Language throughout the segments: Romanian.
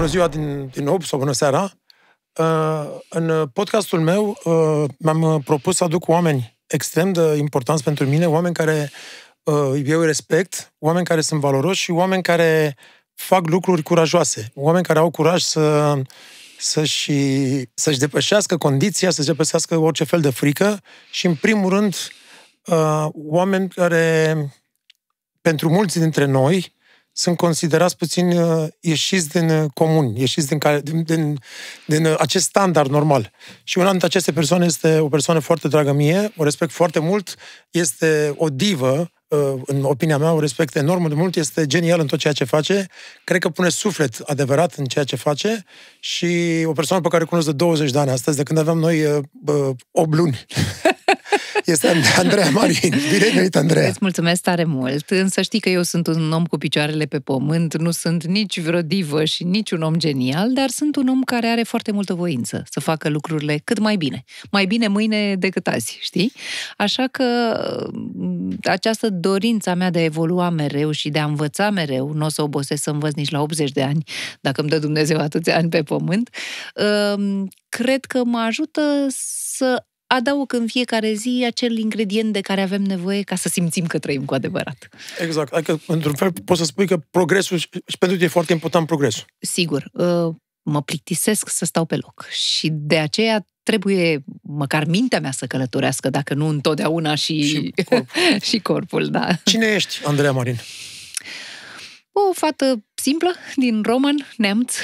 Bună ziua din, din nou sau bună seara. Uh, în podcastul meu uh, mi-am uh, propus să aduc oameni extrem de importanți pentru mine, oameni care eu îi respect, oameni care sunt valoroși și oameni care fac lucruri curajoase, oameni care au curaj să, să-și, să-și depășească condiția, să-și depășească orice fel de frică și, în primul rând, oameni care, pentru mulți dintre noi, sunt considerați puțin uh, ieșiți din uh, comun, ieșiți din, care, din, din, din uh, acest standard normal. Și una dintre aceste persoane este o persoană foarte dragă mie, o respect foarte mult, este o divă, în opinia mea, o respect enorm de mult, este genial în tot ceea ce face, cred că pune suflet adevărat în ceea ce face și o persoană pe care o cunosc de 20 de ani astăzi, de când aveam noi uh, 8 luni. Este Andreea Marin. Bine venit, Andreea! Îți mulțumesc tare mult, însă știi că eu sunt un om cu picioarele pe pământ, nu sunt nici vreo divă și nici un om genial, dar sunt un om care are foarte multă voință să facă lucrurile cât mai bine. Mai bine mâine decât azi, știi? Așa că mm, această dorința mea de a evolua mereu și de a învăța mereu, nu o să obosesc să învăț nici la 80 de ani, dacă îmi dă Dumnezeu atâția ani pe pământ, um, cred că mă ajută să adaug în fiecare zi acel ingredient de care avem nevoie ca să simțim că trăim cu adevărat. Exact. Adică, într-un fel, poți să spui că progresul, și pentru tine e foarte important progresul. Sigur. Ă, mă plictisesc să stau pe loc și de aceea trebuie măcar mintea mea să călătorească, dacă nu întotdeauna și, și, corpul. și corpul. Da. Cine ești, Andreea Marin? O fată simplă din român, neamț,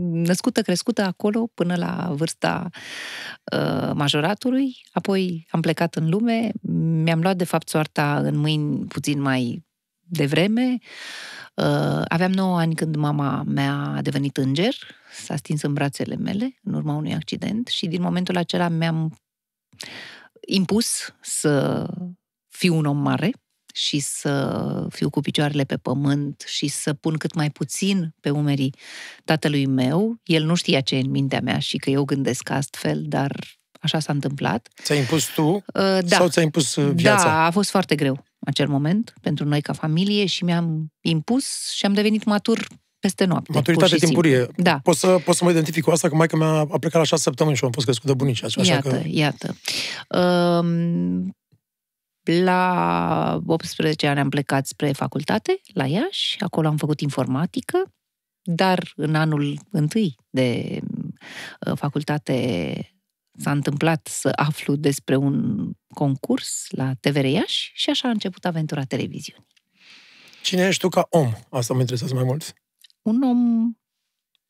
născută, crescută acolo până la vârsta uh, majoratului, apoi am plecat în lume, mi-am luat de fapt soarta în mâini puțin mai devreme. Uh, aveam 9 ani când mama mea a devenit înger, s-a stins în brațele mele în urma unui accident și din momentul acela mi-am impus să fiu un om mare, și să fiu cu picioarele pe pământ și să pun cât mai puțin pe umerii tatălui meu. El nu știa ce e în mintea mea și că eu gândesc astfel, dar așa s-a întâmplat. Ți-ai impus tu uh, da. sau ți-ai impus uh, da, viața? Da, a fost foarte greu acel moment pentru noi ca familie și mi-am impus și am devenit matur peste noapte. Maturitate timpurie. Da. Pot să, pot să mă identific cu asta, că maica mea a plecat la șase săptămâni și am fost crescut de bunici. Așa iată, că... iată. Uh, la 18 ani am plecat spre facultate, la Iași, acolo am făcut informatică, dar în anul întâi de uh, facultate s-a întâmplat să aflu despre un concurs la TVR Iași și așa a început aventura televiziunii. Cine ești tu ca om? Asta mă interesează mai mult. Un om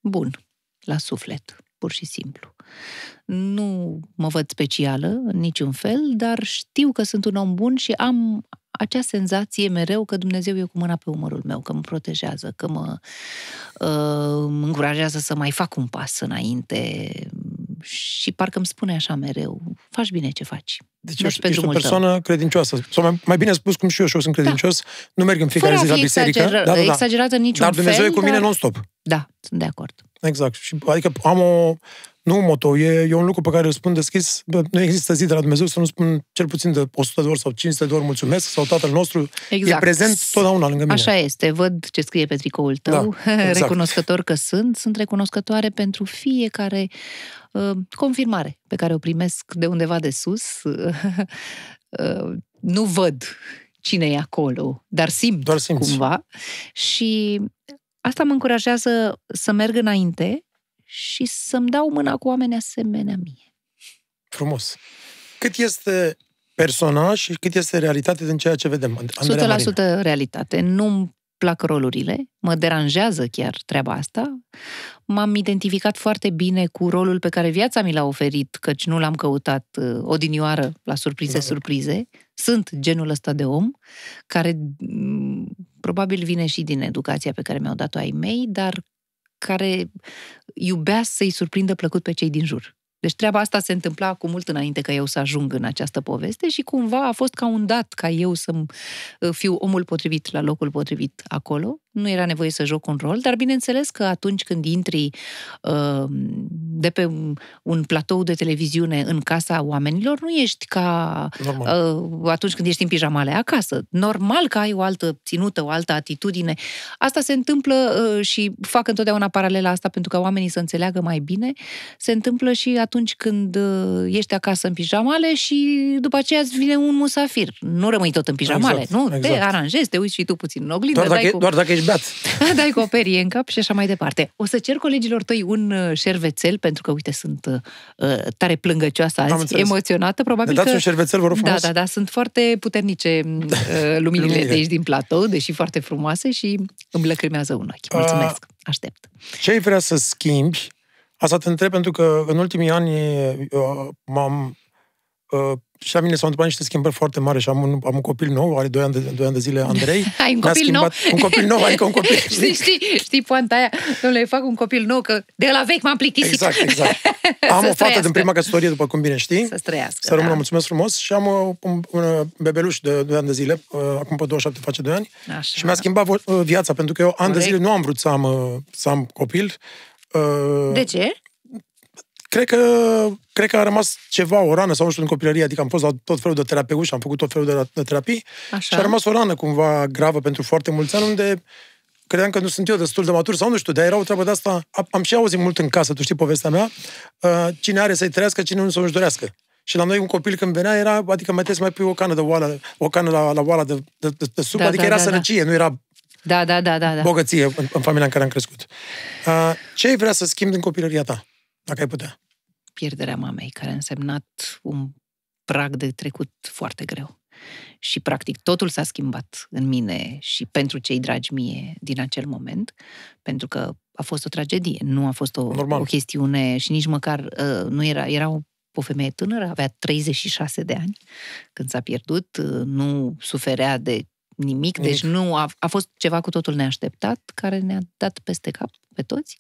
bun, la suflet pur și simplu. Nu mă văd specială în niciun fel, dar știu că sunt un om bun și am acea senzație mereu că Dumnezeu e cu mâna pe umărul meu, că mă protejează, că mă uh, încurajează să mai fac un pas înainte și parcă îmi spune așa mereu, faci bine ce faci. Deci Mergi ești, ești o persoană tău. credincioasă. Sau mai, mai bine spus, cum și eu, și eu sunt da. credincios, da. nu merg în fiecare Fără zi la biserică. Exager- da, da, da. exagerată niciun Dar Dumnezeu fel, e cu mine dar... non-stop. Da, sunt de acord. Exact. Și, adică am o... Nu un moto, e, e un lucru pe care îl spun deschis. Bă, nu există zi de la Dumnezeu să nu spun cel puțin de 100 de ori sau 500 de ori mulțumesc sau Tatăl nostru exact. e prezent totdeauna lângă mine. Așa este. Văd ce scrie pe tricoul tău. Da, exact. Recunoscător că sunt. Sunt recunoscătoare pentru fiecare uh, confirmare pe care o primesc de undeva de sus. uh, nu văd cine e acolo, dar simt, Doar simt. cumva. Și Asta mă încurajează să merg înainte și să-mi dau mâna cu oameni asemenea mie. Frumos. Cât este personaj și cât este realitate din ceea ce vedem? Andrea 100% Marina. realitate. Nu-mi plac rolurile, mă deranjează chiar treaba asta. M-am identificat foarte bine cu rolul pe care viața mi l-a oferit, căci nu l-am căutat uh, odinioară la surprize-surprize. Da. Surprize. Sunt genul ăsta de om care mm, probabil vine și din educația pe care mi-au dat-o ai mei, dar care iubea să-i surprindă plăcut pe cei din jur. Deci treaba asta se întâmpla cu mult înainte ca eu să ajung în această poveste și cumva a fost ca un dat ca eu să uh, fiu omul potrivit la locul potrivit acolo nu era nevoie să joc un rol, dar bineînțeles că atunci când intri uh, de pe un platou de televiziune în casa oamenilor, nu ești ca uh, atunci când ești în pijamale acasă. Normal că ai o altă ținută, o altă atitudine. Asta se întâmplă uh, și fac întotdeauna paralela asta pentru ca oamenii să înțeleagă mai bine. Se întâmplă și atunci când uh, ești acasă în pijamale și după aceea îți vine un musafir. Nu rămâi tot în pijamale, exact, nu? Exact. Te aranjezi, te uiți și tu puțin în oglindă. Doar dacă, cu... doar dacă ești dat. Ah, dai cu o perie în cap și așa mai departe. O să cer colegilor tăi un uh, șervețel, pentru că, uite, sunt uh, uh tare plângăcioasă azi, emoționată. Probabil dați că... un șervețel, vă rog da, frumos. Da, da, da, sunt foarte puternice uh, luminile Lumine. de aici din platou, deși foarte frumoase și îmi lăcrimează un ochi. Ah. Mulțumesc, uh, aștept. Ce ai vrea să schimbi Asta te întreb pentru că în ultimii ani uh, m-am și la mine s-au întâmplat niște schimbări foarte mari și am un, am un copil nou, are 2 ani de, 2 ani de zile Andrei. Ai un copil schimbat, nou? Un copil nou, adică un copil. știi, știi, știi poanta aia, domnule, fac un copil nou, că de la vechi m-am plictisit. Exact, exact. Am o fată din prima căsătorie, după cum bine știi. Să străiască, Să rămână, da. mulțumesc frumos. Și am uh, un, un, un uh, bebeluș de 2 ani de zile, uh, acum pe 27 face 2 ani. Așa. Și mi-a schimbat viața, pentru că eu ani de zile nu am vrut să am, să am copil. De ce? cred că, cred că a rămas ceva, o rană sau nu știu, în copilărie, adică am fost la tot felul de și am făcut tot felul de, de terapii Așa. și a rămas o rană cumva gravă pentru foarte mulți ani, unde credeam că nu sunt eu destul de matur sau nu știu, dar era o treabă de asta, am și auzit mult în casă, tu știi povestea mea, uh, cine are să-i trăiască, cine nu să și dorească. Și la noi un copil când venea era, adică mai trebuie să mai pui o cană de oală, o cană la, la oală de, de, de, de sub, da, adică da, era da, da. sărăcie, da. nu era da, da, da, da, da. bogăție în, în familia în care am crescut. Uh, ce ai vrea să schimbi din copilăria ta, dacă ai putea? pierderea mamei, care a însemnat un prag de trecut foarte greu. Și, practic, totul s-a schimbat în mine și pentru cei dragi mie din acel moment, pentru că a fost o tragedie, nu a fost o, o chestiune și nici măcar uh, nu era, era o, o femeie tânără, avea 36 de ani când s-a pierdut, uh, nu suferea de nimic, deci nu a, a fost ceva cu totul neașteptat care ne-a dat peste cap pe toți.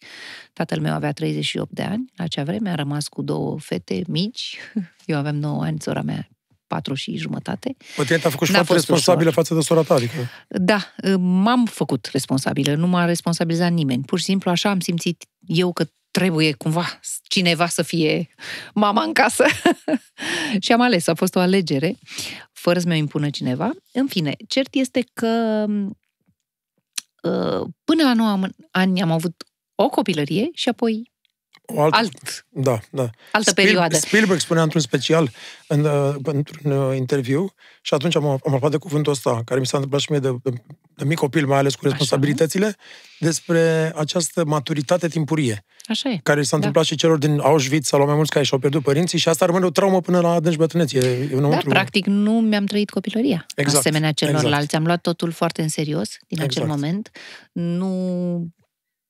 Tatăl meu avea 38 de ani, la acea vreme a rămas cu două fete mici, eu aveam 9 ani, sora mea patru și jumătate. Păi a făcut și foarte responsabilă față de sora ta, adică. Da, m-am făcut responsabilă, nu m-a responsabilizat nimeni. Pur și simplu așa am simțit eu că trebuie cumva cineva să fie mama în casă. și am ales, a fost o alegere fără să mi-o impună cineva. În fine, cert este că uh, până la 9 ani am avut o copilărie și apoi o alt, alt, da, da. altă Spiel, perioadă. Spielberg spunea într-un special, în, într-un uh, uh, interviu, și atunci am, am aflat de cuvântul ăsta, care mi s-a întâmplat și mie de, de, de mic copil, mai ales cu responsabilitățile, Așa. despre această maturitate timpurie. Așa e. Care s-a da. întâmplat da. și celor din Auschwitz, sau la mai mulți care și-au pierdut părinții și asta rămâne o traumă până la adânci bătrâneție. Da, într-un... practic nu mi-am trăit copilăria. Exact. Asemenea celorlalți. Exact. Am luat totul foarte în serios din exact. acel moment. Nu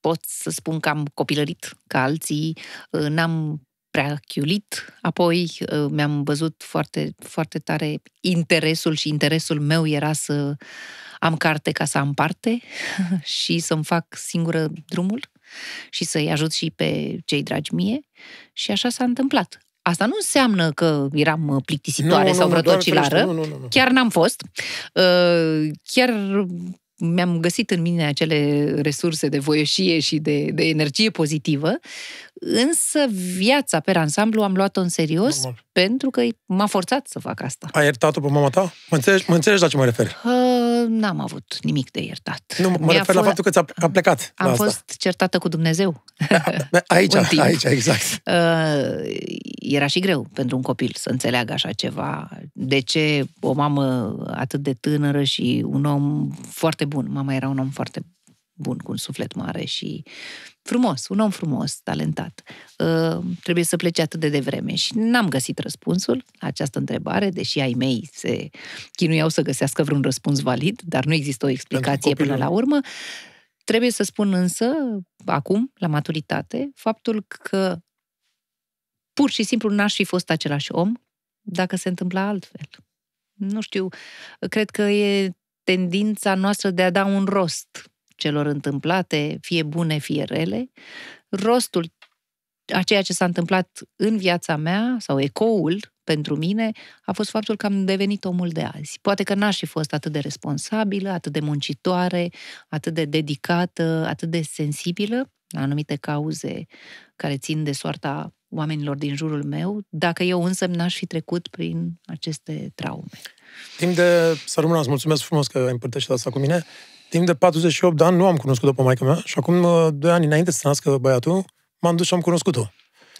pot să spun că am copilărit ca alții, uh, n-am prea chiulit, apoi uh, mi-am văzut foarte, foarte tare interesul și interesul meu era să am carte ca să am parte și să-mi fac singură drumul și să-i ajut și pe cei dragi mie și așa s-a întâmplat. Asta nu înseamnă că eram uh, plictisitoare nu, sau vreo nu. Chiar n-am fost. Chiar mi-am găsit în mine acele resurse de voieșie și de, de energie pozitivă, însă viața pe ansamblu am luat-o în serios Normal. pentru că m-a forțat să fac asta. Ai iertat-o pe mama ta? Mă înțelegi, mă înțelegi la ce mă refer? Uh, n-am avut nimic de iertat. Nu, mă Mi-a refer la faptul că ți-a a plecat. Am fost asta. certată cu Dumnezeu. Da, aici, aici, exact. Uh, era și greu pentru un copil să înțeleagă așa ceva. De ce o mamă atât de tânără și un om foarte bun. Mama era un om foarte bun, cu un suflet mare și frumos, un om frumos, talentat. Uh, trebuie să plece atât de devreme și n-am găsit răspunsul la această întrebare, deși ai mei se chinuiau să găsească vreun răspuns valid, dar nu există o explicație până la urmă. Trebuie să spun însă, acum, la maturitate, faptul că pur și simplu n-aș fi fost același om dacă se întâmpla altfel. Nu știu, cred că e tendința noastră de a da un rost celor întâmplate, fie bune, fie rele, rostul a ceea ce s-a întâmplat în viața mea sau ecoul pentru mine a fost faptul că am devenit omul de azi. Poate că n-aș fi fost atât de responsabilă, atât de muncitoare, atât de dedicată, atât de sensibilă la anumite cauze care țin de soarta oamenilor din jurul meu, dacă eu însă n-aș fi trecut prin aceste traume. Timp de săptămână, îți mulțumesc frumos că ai împărtășit asta cu mine. Timp de 48 de ani nu am cunoscut-o pe maica mea și acum, uh, doi ani înainte să nască băiatul, m-am dus și am cunoscut-o.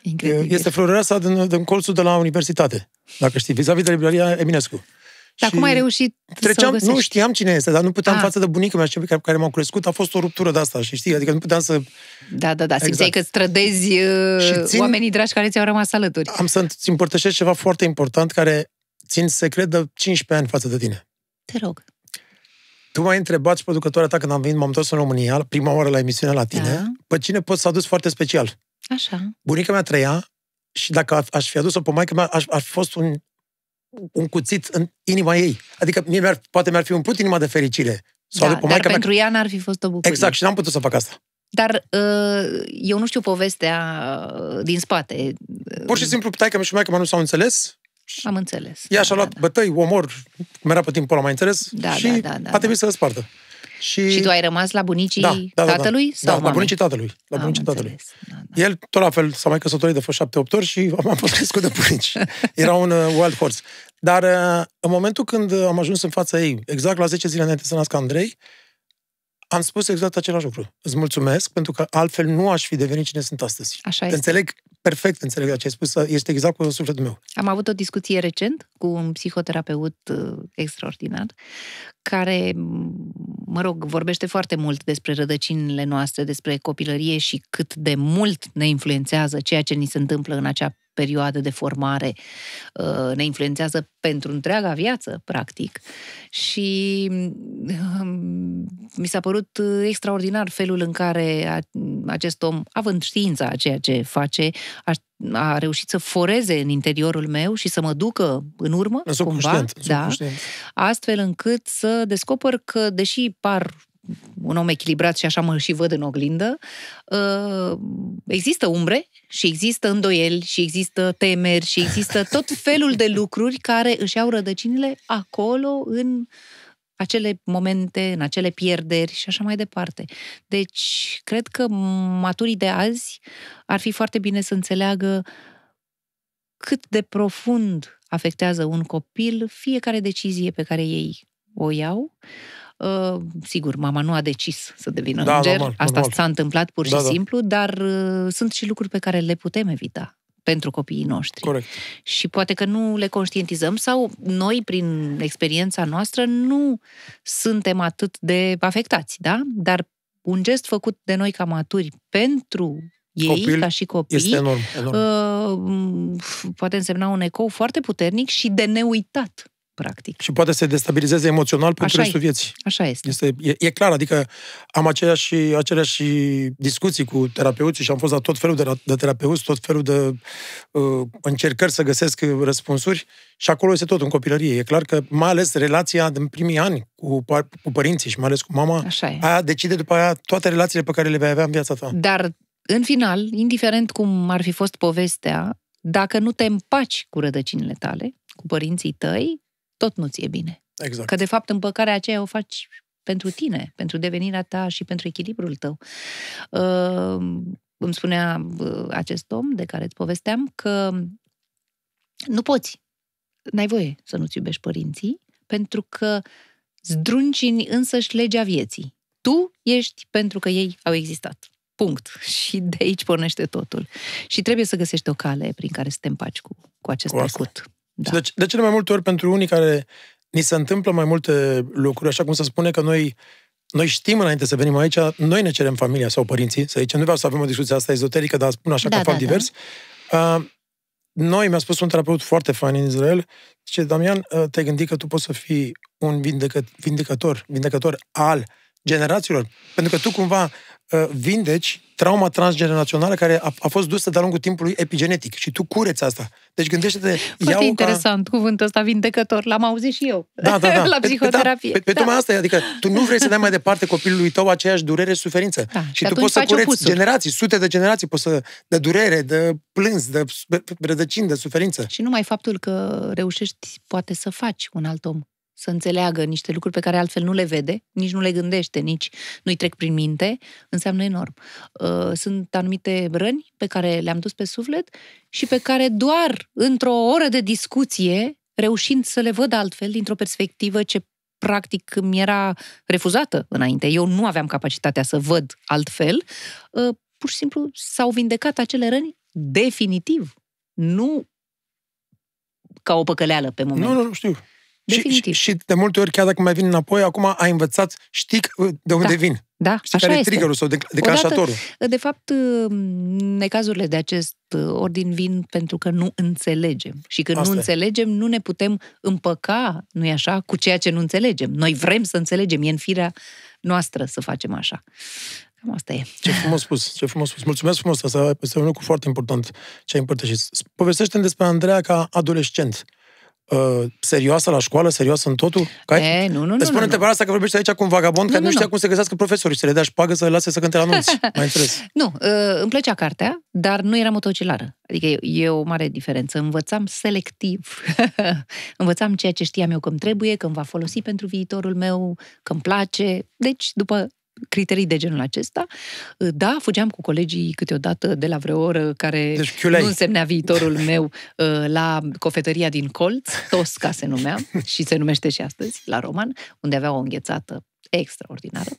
Incredibil. Este florăreasa din, din colțul de la universitate, dacă știi, vis-a-vis de librăria Eminescu. Dar cum ai reușit treceam, să o Nu știam cine este, dar nu puteam a. Ah. față de bunica mea, pe care, care m-au crescut, a fost o ruptură de asta, și știi, adică nu puteam să... Da, da, da, simțeai exact. că strădezi uh, țin, oamenii dragi care ți-au rămas alături. Am să-ți împărtășesc ceva foarte important care țin secret de 15 ani față de tine. Te rog. Tu m-ai întrebat și producătoarea ta când am venit, m-am întors în România, prima oară la emisiunea la tine, da. pe cine poți să adus foarte special. Așa. Bunica mea trăia și dacă aș fi adus-o pe maică mea, aș, ar fi fost un, un cuțit în inima ei. Adică mie mi-ar, poate mi-ar fi umplut inima de fericire. Să da, pe dar pentru mea... ea n-ar fi fost o bucurie. Exact, și n-am putut să fac asta. Dar uh, eu nu știu povestea uh, din spate. Pur și simplu, taică și maică-mă nu s-au înțeles și Am înțeles. Ea și-a da, luat da, da. bătăi, omor, merea pe timpul ăla, mai înțeles? Da, și da, da, da, a trebuit da. să spartă. Și... și tu ai rămas la bunicii da, da, da, da. tatălui? Da, sau da la bunicii tatălui. La bunicii înțeles. tatălui. Da, da. El, tot la fel, s-a mai căsătorit de fost șapte, opt ori și am fost crescut de bunici. Era un uh, wild horse. Dar uh, în momentul când am ajuns în fața ei, exact la 10 zile înainte să nască Andrei, am spus exact același lucru. Îți mulțumesc pentru că altfel nu aș fi devenit cine sunt astăzi. Așa este. Înțeleg perfect înțeleg ce ai spus, este exact cu sufletul meu. Am avut o discuție recent cu un psihoterapeut uh, extraordinar, care, mă rog, vorbește foarte mult despre rădăcinile noastre, despre copilărie și cât de mult ne influențează ceea ce ni se întâmplă în acea perioadă de formare, uh, ne influențează pentru întreaga viață, practic. Și um, mi s-a părut uh, extraordinar felul în care acest om, având știința a ceea ce face, a a reușit să foreze în interiorul meu și să mă ducă în urmă, cumva, da, astfel încât să descoper că, deși par un om echilibrat și așa mă și văd în oglindă, uh, există umbre și există îndoieli și există temeri și există tot felul de lucruri care își au rădăcinile acolo în acele momente, în acele pierderi și așa mai departe. Deci, cred că maturii de azi ar fi foarte bine să înțeleagă cât de profund afectează un copil fiecare decizie pe care ei o iau, Ă, sigur, mama nu a decis să devină da, înger, normal, asta normal. s-a întâmplat pur și da, da. simplu, da. dar uh, sunt și lucruri pe care le putem evita pentru copiii noștri. Corect. Și poate că nu le conștientizăm sau noi, prin experiența noastră, nu suntem atât de afectați, da? Dar un gest făcut de noi ca maturi pentru ei, copil ca și copii, este enorm, enorm. Uh, poate însemna un ecou foarte puternic și de neuitat practic. Și poate să se destabilizeze emoțional pentru restul vieții. Așa este. este e, e clar, adică am aceeași, aceleași discuții cu terapeuții și am fost la tot felul de, de terapeuți, tot felul de uh, încercări să găsesc răspunsuri și acolo este tot în copilărie. E clar că mai ales relația din primii ani cu, cu părinții și mai ales cu mama, Așa e. aia decide după aia toate relațiile pe care le vei avea în viața ta. Dar în final, indiferent cum ar fi fost povestea, dacă nu te împaci cu rădăcinile tale, cu părinții tăi, tot nu ți-e bine. Exact. Că, de fapt, împăcarea aceea o faci pentru tine, pentru devenirea ta și pentru echilibrul tău. Uh, îmi spunea uh, acest om de care îți povesteam că nu poți, n-ai voie să nu-ți iubești părinții, pentru că zdruncini însăși legea vieții. Tu ești pentru că ei au existat. Punct. Și de aici pornește totul. Și trebuie să găsești o cale prin care să te împaci cu, cu acest cu trecut. Da. De, deci, de cele mai multe ori, pentru unii care ni se întâmplă mai multe lucruri, așa cum se spune că noi noi știm înainte să venim aici, noi ne cerem familia sau părinții, să zicem, nu vreau să avem o discuție asta ezoterică, dar spun așa da, că da, fac da. da. divers. Uh, noi, mi-a spus un terapeut foarte fan în Israel, zice, Damian, te-ai gândit că tu poți să fii un vindecă vindecător, vindecător al uh, generațiilor. Pentru că tu cumva uh, vindeci trauma transgenerațională care a, a fost dusă de-a lungul timpului epigenetic și tu cureți asta. Deci gândește-te... Foarte interesant ca... cuvântul ăsta vindecător, l-am auzit și eu da, da, da. la psihoterapie. Pe, pe, pe da. tocmai asta e, adică tu nu vrei să dai mai departe copilului tău aceeași durere și suferință. Da, și, și tu poți să cureți opusul. generații, sute de generații poți să, de durere, de plâns, de rădăcini, de suferință. Și numai faptul că reușești poate să faci un alt om să înțeleagă niște lucruri pe care altfel nu le vede, nici nu le gândește, nici nu-i trec prin minte, înseamnă enorm. Uh, sunt anumite răni pe care le-am dus pe suflet și pe care doar într-o oră de discuție, reușind să le văd altfel, dintr-o perspectivă ce practic mi era refuzată înainte, eu nu aveam capacitatea să văd altfel, uh, pur și simplu s-au vindecat acele răni definitiv. Nu ca o păcăleală pe moment. Nu, nu, știu. Și, și de multe ori, chiar dacă mai vin înapoi, acum ai învățat, știi de unde da. vin. Da, știi așa care este. e triggerul sau declanșatorul. Odată, de fapt, necazurile de acest uh, ordin vin pentru că nu înțelegem. Și când Asta nu înțelegem, nu ne putem împăca, nu-i așa, cu ceea ce nu înțelegem. Noi vrem să înțelegem, e în firea noastră să facem așa. Cam asta e. Ce frumos spus, ce frumos spus. Mulțumesc frumos, asta este un lucru foarte important ce ai împărtășit. povestește mi despre Andreea ca adolescent uh, serioasă la școală, serioasă în totul? ai... e, nu, nu, nu. Spune întrebarea asta că vorbești aici cu un vagabond nu, care nu, nu știa nu. cum să găsească profesorii, să le dea pagă să le lase să cânte la nunți. Mai înțeles. Nu, uh, îmi plăcea cartea, dar nu eram motocilară. Adică e, e o mare diferență. Învățam selectiv. Învățam ceea ce știam eu că îmi trebuie, că îmi va folosi pentru viitorul meu, că îmi place. Deci, după criterii de genul acesta. Uh, da, fugeam cu colegii câteodată de la vreo oră care deci, nu însemnea viitorul meu uh, la cofetăria din Colț, Tosca se numea și se numește și astăzi, la Roman, unde avea o înghețată extraordinară.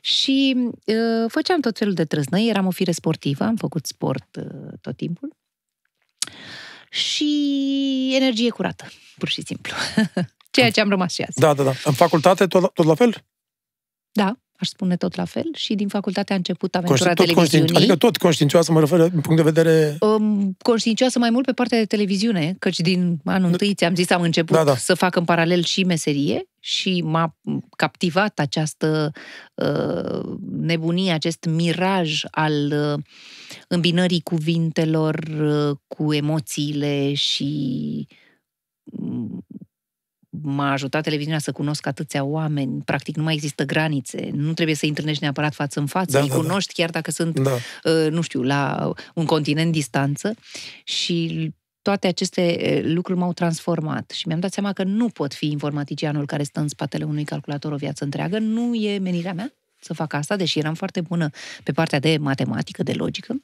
Și uh, făceam tot felul de trăznăi, eram o fire sportivă, am făcut sport tot timpul. Și energie curată, pur și simplu. Ceea ce am rămas și azi. Da, da, da. În facultate tot la, tot la fel? Da, aș spune tot la fel, și din facultate a început aventura Conști, tot televiziunii. Conștiincioasă, adică tot conștiincioasă, mă refer, din punct de vedere... Um, conștiincioasă mai mult pe partea de televiziune, căci din anul întâi, ți-am zis, am început da, da. să fac în paralel și meserie și m-a captivat această uh, nebunie, acest miraj al uh, îmbinării cuvintelor uh, cu emoțiile și uh, m-a ajutat televiziunea să cunosc atâția oameni, practic nu mai există granițe, nu trebuie să întâlnești neapărat față în față, da, îi da, da. cunoști da. chiar dacă sunt, da. Uh, nu știu, la un continent distanță și toate aceste uh, lucruri m-au transformat și mi-am dat seama că nu pot fi informaticianul care stă în spatele unui calculator o viață întreagă, nu e menirea mea să fac asta, deși eram foarte bună pe partea de matematică, de logică. Uh,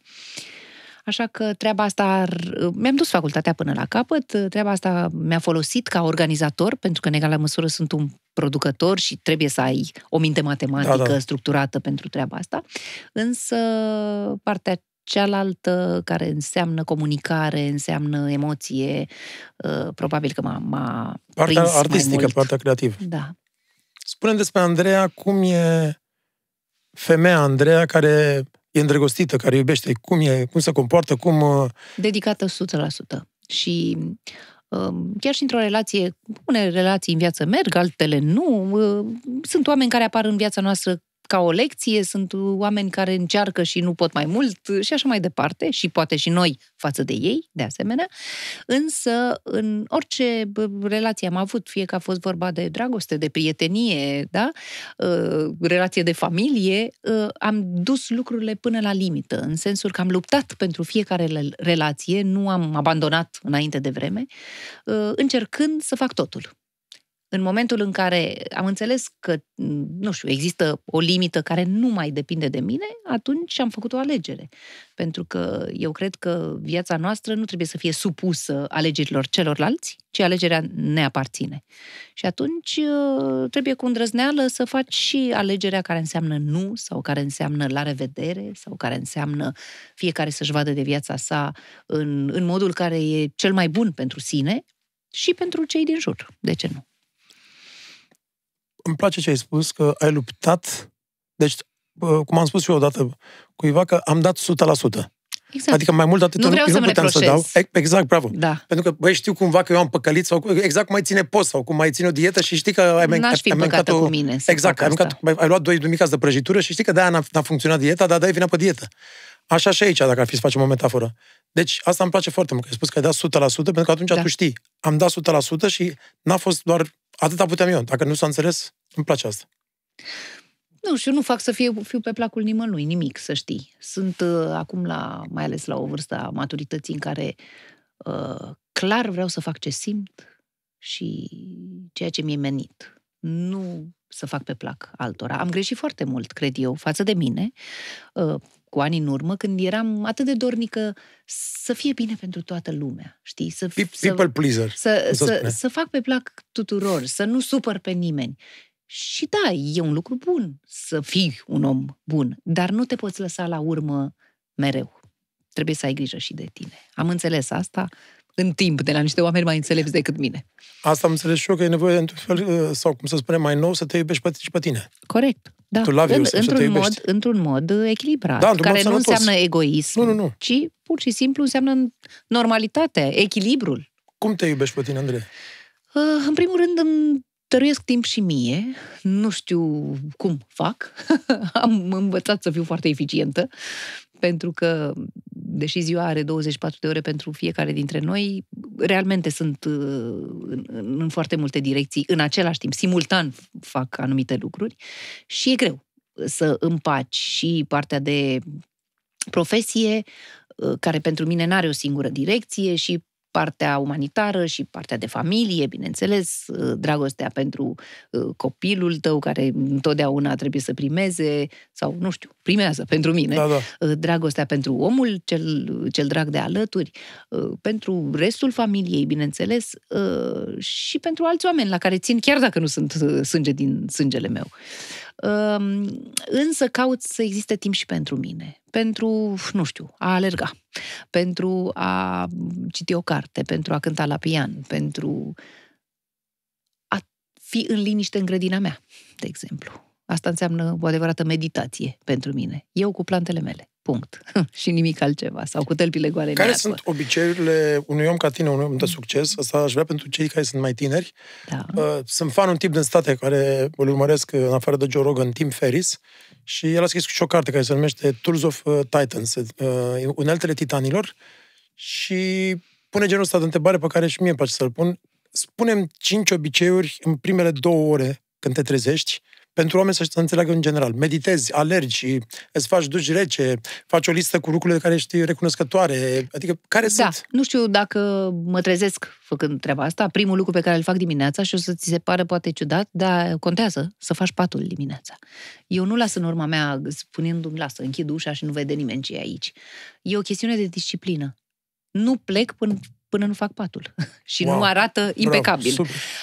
Așa că treaba asta, mi-am dus facultatea până la capăt, treaba asta mi-a folosit ca organizator, pentru că în egală măsură sunt un producător și trebuie să ai o minte matematică da, da. structurată pentru treaba asta. Însă partea cealaltă care înseamnă comunicare, înseamnă emoție, uh, probabil că m-a, m-a Partea prins artistică, mai mult. partea creativă. Da. Spune despre Andreea cum e femeia Andreea care e îndrăgostită, care iubește, cum e, cum se comportă, cum... Uh, Dedicată 100%. Și um, chiar și într-o relație, unele relații în viață merg, altele nu. Uh, sunt oameni care apar în viața noastră ca o lecție, sunt oameni care încearcă și nu pot mai mult și așa mai departe, și poate și noi față de ei, de asemenea. Însă, în orice relație am avut, fie că a fost vorba de dragoste, de prietenie, da? Ă, relație de familie, ă, am dus lucrurile până la limită, în sensul că am luptat pentru fiecare relație, nu am abandonat înainte de vreme, ă, încercând să fac totul în momentul în care am înțeles că, mm, nu știu, există o limită care nu mai depinde de mine, atunci am făcut o alegere. Pentru că eu cred că viața noastră nu trebuie să fie supusă alegerilor celorlalți, ci alegerea ne aparține. Și atunci ă, trebuie cu îndrăzneală să faci și alegerea care înseamnă nu sau care înseamnă la revedere sau care înseamnă fiecare să-și vadă de viața sa în, în modul care e cel mai bun pentru sine și pentru cei din jur. De ce nu? îmi place ce ai spus, că ai luptat, deci, cum am spus și eu odată cuiva, că am dat 100%. Exact. Adică mai mult atât nu, nu puteam să dau. Exact, bravo. Da. Pentru că, băi, știu cumva că eu am păcălit sau exact cum mai ține post sau cum mai ține o dietă și știi că ai mai N-aș fi ai mâncat o... cu mine. Exact, ai, mâncat, asta. ai luat doi dumicați de prăjitură și știi că de-aia n-a, n-a funcționat dieta, dar dai vina pe dietă. Așa și aici, dacă ar fi să facem o metaforă. Deci asta îmi place foarte mult, că ai spus că ai dat 100%, pentru că atunci da. tu știi. Am dat 100% și n-a fost doar Atâta puteam eu. Dacă nu s-a înțeles, îmi place asta. Nu și eu nu fac să fie, fiu pe placul nimănui, nimic, să știi. Sunt uh, acum, la, mai ales la o vârstă a maturității în care uh, clar vreau să fac ce simt și ceea ce mi-e menit. Nu să fac pe plac altora. Am greșit foarte mult, cred eu, față de mine. Uh, cu ani în urmă, când eram atât de dornică să fie bine pentru toată lumea, știi? Să, People să, pleaser. Să, să, să fac pe plac tuturor, să nu supăr pe nimeni. Și da, e un lucru bun să fii un om bun, dar nu te poți lăsa la urmă mereu. Trebuie să ai grijă și de tine. Am înțeles asta, în timp de la niște oameni mai înțelepți decât mine. Asta am înțeles și eu că e nevoie, într fel, uh, sau cum să spunem, mai nou să te iubești pe, și pe tine. Corect. Da. Tu lavi în, într-un, mod, într-un mod uh, echilibrat, da, într-un care mod nu înseamnă egoism, nu, nu, nu. ci pur și simplu înseamnă normalitatea, echilibrul. Cum te iubești pe tine, Andrei? Uh, în primul rând, îmi Tăruiesc timp și mie, nu știu cum fac. Am învățat să fiu foarte eficientă, pentru că, deși ziua are 24 de ore pentru fiecare dintre noi, realmente sunt uh, în, în foarte multe direcții, în același timp, simultan fac anumite lucruri și e greu să împaci și partea de profesie, uh, care pentru mine n-are o singură direcție, și partea umanitară și partea de familie, bineînțeles, uh, dragostea pentru uh, copilul tău, care întotdeauna trebuie să primeze, sau, nu știu, primează pentru mine, da, da. Uh, dragostea pentru omul cel, cel drag de alături, pentru restul familiei, bineînțeles, și pentru alți oameni la care țin, chiar dacă nu sunt sânge din sângele meu. Ehm, însă caut să existe timp și pentru mine, pentru, nu știu, a alerga, pentru a citi o carte, pentru a cânta la pian, pentru a fi în liniște în grădina mea, de exemplu. Asta înseamnă o adevărată meditație pentru mine, eu cu plantele mele. Punct. și nimic altceva. Sau cu tălpile goale. Care sunt obiceiurile unui om ca tine, unui om de succes? Asta aș vrea pentru cei care sunt mai tineri. Da. Uh, sunt fan un tip din state care îl urmăresc, în afară de Joe Rogan, Tim Ferris. Și el a scris și o carte care se numește Tools of uh, Titans, Uneltele uh, Titanilor. Și pune genul ăsta de întrebare pe care și mie îmi place să-l pun. Spunem cinci obiceiuri în primele două ore când te trezești, pentru oameni să înțeleagă în general. Meditezi, alergi, îți faci duci rece, faci o listă cu lucrurile care ești recunoscătoare. Adică, care da, sunt? Nu știu dacă mă trezesc făcând treaba asta. Primul lucru pe care îl fac dimineața și o să ți se pară poate ciudat, dar contează să faci patul dimineața. Eu nu las în urma mea spunându-mi, lasă, închid ușa și nu vede nimeni ce e aici. E o chestiune de disciplină. Nu plec până până nu fac patul. și wow. nu arată impecabil.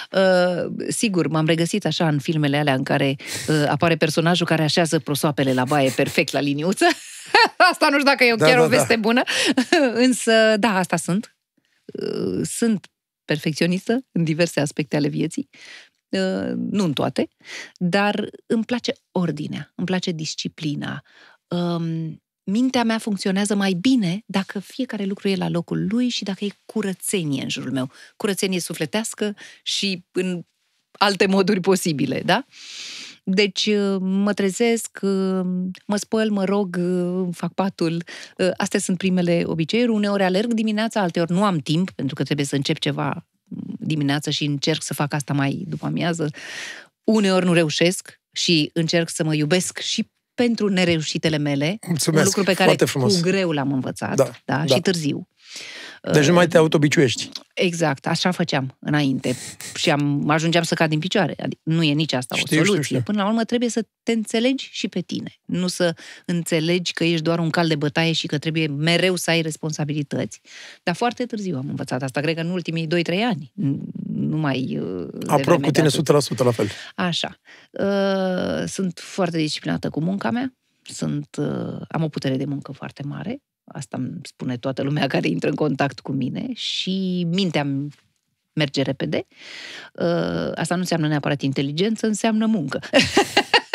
Bravo, uh, sigur, m-am regăsit așa în filmele alea în care uh, apare personajul care așează prosoapele la baie perfect la liniuță. asta nu știu dacă e da, chiar da, o da. veste da. bună, însă da, asta sunt. Uh, sunt perfecționistă în diverse aspecte ale vieții, uh, nu în toate, dar îmi place ordinea, îmi place disciplina, Uh, mintea mea funcționează mai bine dacă fiecare lucru e la locul lui și dacă e curățenie în jurul meu. Curățenie sufletească și în alte moduri posibile, da? Deci uh, mă trezesc, uh, mă spăl, mă rog, uh, fac patul. Astea sunt primele obiceiuri. Uneori alerg dimineața, alteori nu am timp, pentru că trebuie să încep ceva dimineața și încerc să fac asta mai după amiază. Uneori nu reușesc și încerc să mă iubesc și pentru nereușitele mele, Mulțumesc. un lucru pe care cu greu l-am învățat, da, da, da. și târziu. Deci nu mai uh, te autobiciuiești. Exact, așa făceam înainte și am, ajungeam să cad din picioare. Adică nu e nici asta știu, o soluție. Știu, știu. Până la urmă trebuie să te înțelegi și pe tine. Nu să înțelegi că ești doar un cal de bătaie și că trebuie mereu să ai responsabilități. Dar foarte târziu am învățat asta, cred că în ultimii 2-3 ani nu mai... Uh, Aproape cu tine 100% la fel. Așa. Uh, sunt foarte disciplinată cu munca mea, sunt, uh, am o putere de muncă foarte mare, asta îmi spune toată lumea care intră în contact cu mine și mintea merge repede. Asta nu înseamnă neapărat inteligență, înseamnă muncă.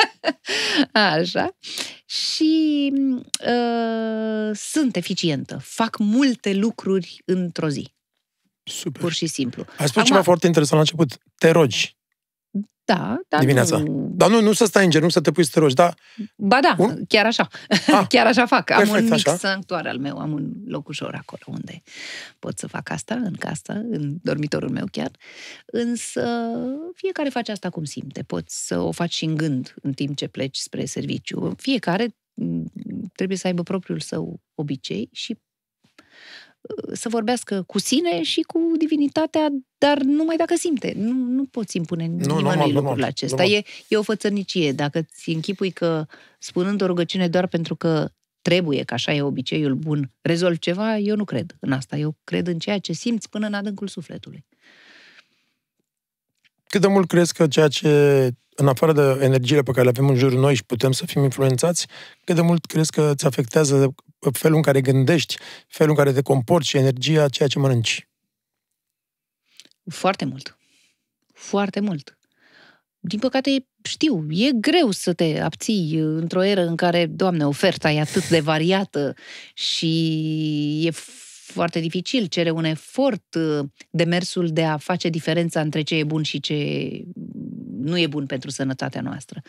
Așa. Și uh, sunt eficientă. Fac multe lucruri într-o zi. Super. Pur și simplu. Ai spus Acum, ceva foarte interesant la început. Te rogi. Da, da. Dimineața. Nu... Dar nu, nu să stai în genunchi, să te pui să te rogi, da? Ba da, un? chiar așa. Ah, chiar așa fac. Perfect, am un mic așa. sanctuar al meu, am un loc ușor acolo unde pot să fac asta, în casă, în dormitorul meu chiar. Însă fiecare face asta cum simte. Poți să o faci și în gând în timp ce pleci spre serviciu. Fiecare mm, trebuie să aibă propriul său obicei și să vorbească cu sine și cu divinitatea, dar numai dacă simte. Nu, nu poți impune nu, nimănui nu, lucrul nu, acesta. Nu, e, e o fățărnicie. Dacă ți închipui că spunând o rugăciune doar pentru că trebuie, că așa e obiceiul bun, rezolvi ceva, eu nu cred în asta. Eu cred în ceea ce simți până în adâncul sufletului. Cât de mult crezi că ceea ce, în afară de energiile pe care le avem în jurul noi și putem să fim influențați, cât de mult crezi că îți afectează felul în care gândești, felul în care te comporți și energia ceea ce mănânci? Foarte mult. Foarte mult. Din păcate, știu, e greu să te abții într-o eră în care, Doamne, oferta e atât de variată și e foarte dificil, cere un efort uh, demersul de a face diferența între ce e bun și ce nu e bun pentru sănătatea noastră.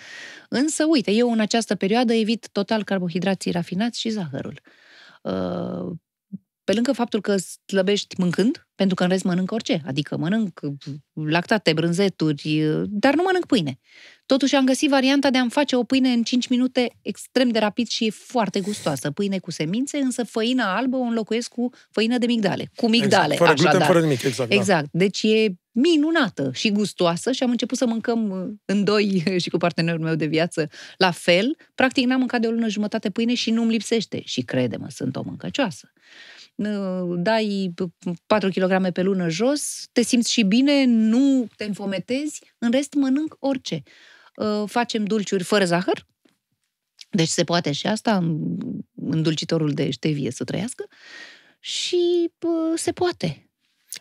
Însă, uite, eu în această perioadă evit total carbohidrații rafinați și zahărul. Uh, pe lângă faptul că slăbești mâncând, pentru că în rest mănânc orice, adică mănânc lactate, brânzeturi, uh, dar nu mănânc pâine. Totuși am găsit varianta de a-mi face o pâine în 5 minute extrem de rapid și foarte gustoasă. Pâine cu semințe, însă făina albă o înlocuiesc cu făină de migdale. Cu exact. migdale, exact. Fără așa, gluten, fără nimic, exact. Da. Exact. Da. Deci e minunată și gustoasă și am început să mâncăm uh, în doi și cu partenerul meu de viață la fel. Practic n-am mâncat de o lună jumătate pâine și nu-mi lipsește. Și crede-mă, sunt o mâncăcioasă uh, dai 4 kg pe lună jos, te simți și bine, nu te înfometezi, în rest mănânc orice. Uh, facem dulciuri fără zahăr, deci se poate și asta, îndulcitorul de ștevie să trăiască, și pă, uh, se poate.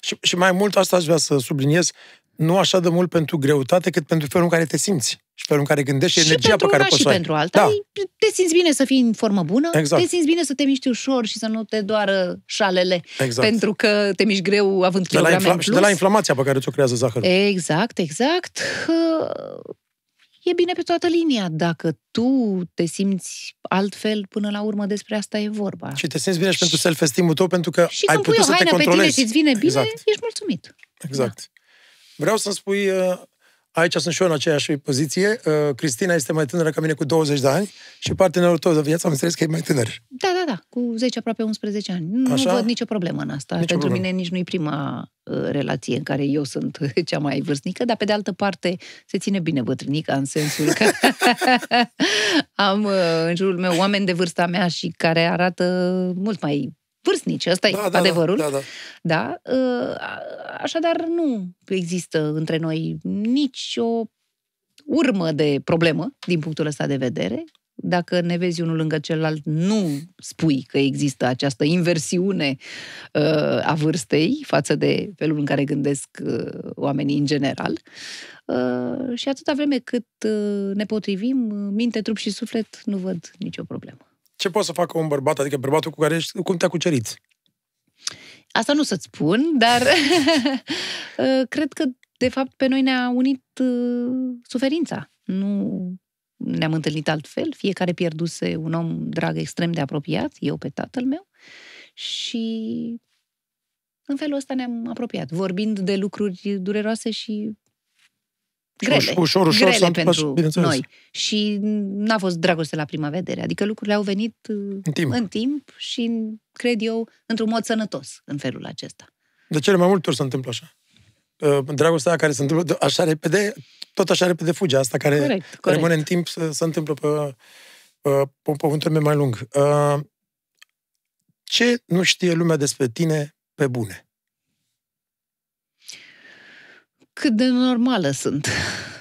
Și, și mai mult asta aș vrea să subliniez, nu așa de mult pentru greutate, cât pentru felul în care te simți și felul în care gândești și, energia pe care o poți și pentru da. alta. Da. Te simți bine să fii în formă bună, exact. te simți bine să te miști ușor și să nu te doară șalele, exact. pentru că te miști greu având de kilograme la infla- plus. Și de la inflamația pe care ți-o creează zahărul. Exact, exact e bine pe toată linia. Dacă tu te simți altfel, până la urmă despre asta e vorba. Și te simți bine și, pentru self esteem tău, pentru că și ai putut să te controlezi. Și când pui o haină pe tine și îți vine bine, exact. ești mulțumit. Exact. Da. Vreau să-mi spui uh, aici sunt și eu în aceeași poziție. Uh, Cristina este mai tânără ca mine cu 20 de ani și partenerul tău de viață am înțeles că e mai tânăr. Da, da, da, cu 10, aproape 11 ani. Nu Așa? văd nicio problemă în asta. Nicio Pentru problemă. mine nici nu e prima uh, relație în care eu sunt cea mai vârstnică, dar pe de altă parte se ține bine bătrânica în sensul că am uh, în jurul meu oameni de vârsta mea și care arată mult mai vârstnici, ăsta da, e da, da, adevărul. Da, da, da. da? Așadar, nu există între noi nicio urmă de problemă din punctul ăsta de vedere. Dacă ne vezi unul lângă celălalt, nu spui că există această inversiune uh, a vârstei față de felul în care gândesc uh, oamenii în general. Uh, și atâta vreme cât uh, ne potrivim, minte, trup și suflet, nu văd nicio problemă ce poate să facă un bărbat, adică bărbatul cu care ești, cum te-a cucerit? Asta nu să-ți spun, dar uh, cred că, de fapt, pe noi ne-a unit uh, suferința. Nu ne-am întâlnit altfel, fiecare pierduse un om drag extrem de apropiat, eu pe tatăl meu, și în felul ăsta ne-am apropiat, vorbind de lucruri dureroase și grele, ușor, ușor grele pentru pas, noi. Și n-a fost dragoste la prima vedere. Adică lucrurile au venit uh, în timp, în timp și, cred eu, într-un mod sănătos în felul acesta. De cele mai multe ori se întâmplă așa. Uh, dragostea care se întâmplă așa repede, tot așa repede fuge asta, care corect, corect. rămâne în timp, se, se întâmplă pe, pe, pe un termen mai lung. Uh, ce nu știe lumea despre tine pe bune? cât de normală sunt.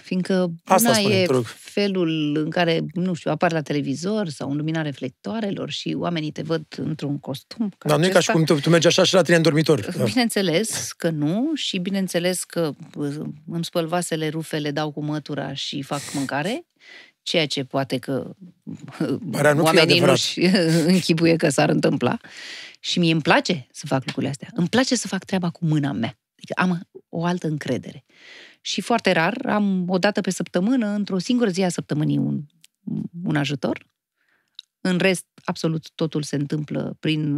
Fiindcă Asta una spune, e rog. felul în care, nu știu, apar la televizor sau în lumina reflectoarelor și oamenii te văd într-un costum. Ca Dar nu e ca și cum tu, tu mergi așa și la tine în dormitor. Bineînțeles că nu și bineînțeles că uh, îmi spăl vasele, rufele, dau cu mătura și fac mâncare, ceea ce poate că Bara uh, nu oamenii nu-și uh, închipuie că s-ar întâmpla. Și mie îmi place să fac lucrurile astea. Îmi place să fac treaba cu mâna mea am o altă încredere. Și foarte rar, am o dată pe săptămână, într-o singură zi a săptămânii, un, un ajutor. În rest, absolut totul se întâmplă prin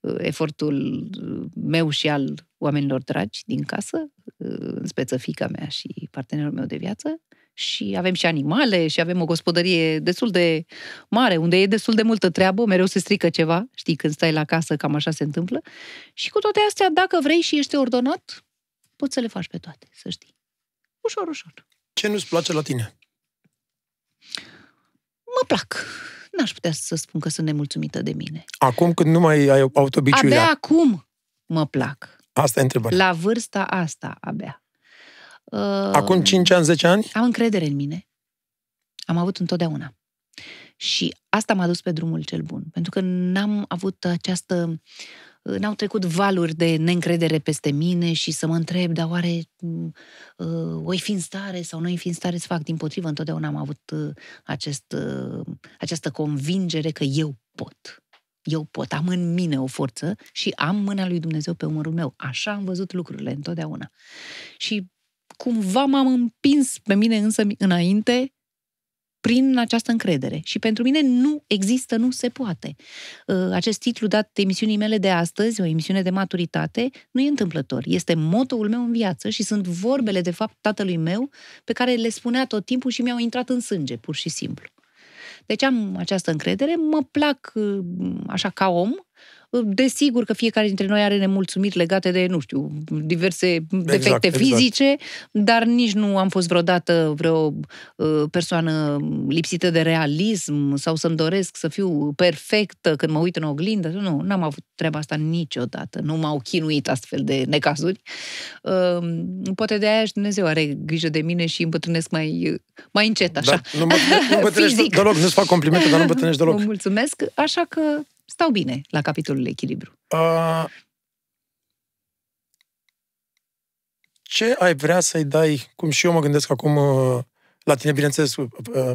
uh, efortul meu și al oamenilor dragi din casă, uh, în speță fica mea și partenerul meu de viață și avem și animale și avem o gospodărie destul de mare, unde e destul de multă treabă, mereu se strică ceva, știi, când stai la casă, cam așa se întâmplă. Și cu toate astea, dacă vrei și ești ordonat, poți să le faci pe toate, să știi. Ușor, ușor. Ce nu-ți place la tine? Mă plac. N-aș putea să spun că sunt nemulțumită de mine. Acum când nu mai ai autobiciuirea? Abia acum mă plac. Asta e întrebarea. La vârsta asta, abia. Uh, Acum 5 ani, 10 ani? Am încredere în mine. Am avut întotdeauna. Și asta m-a dus pe drumul cel bun, pentru că n-am avut această n-au trecut valuri de neîncredere peste mine și să mă întreb, dar oare uh, oi fi în stare sau noi fi în stare să fac? Din potrivă, întotdeauna am avut uh, acest, uh, această convingere că eu pot. Eu pot, am în mine o forță și am mâna lui Dumnezeu pe umărul meu. Așa am văzut lucrurile întotdeauna. Și cumva m-am împins pe mine însă înainte prin această încredere. Și pentru mine nu există, nu se poate. Uh, acest titlu dat emisiunii mele de astăzi, o emisiune de maturitate, nu e întâmplător. Este motoul meu în viață și sunt vorbele, de fapt, tatălui meu, pe care le spunea tot timpul și mi-au intrat în sânge, pur și simplu. Deci am această încredere, mă plac uh, așa ca om, Desigur că fiecare dintre noi are nemulțumiri legate de, nu știu, diverse defecte exact, exact. fizice, exact. dar nici nu am fost vreodată vreo uh, persoană lipsită de realism sau să-mi doresc să fiu perfectă când mă uit în oglindă. Nu, n-am avut treaba asta niciodată. Nu m-au chinuit astfel de necazuri. Um, poate de aia și Dumnezeu are grijă de mine și îmbătrânesc mai, mai încet, da, așa. Da, nu îmbătrânești deloc, nu-ți fac complimente, dar nu îmbătrânești deloc. Vă mulțumesc, așa că stau bine la capitolul echilibru. Uh, ce ai vrea să-i dai, cum și eu mă gândesc acum, uh, la tine, bineînțeles,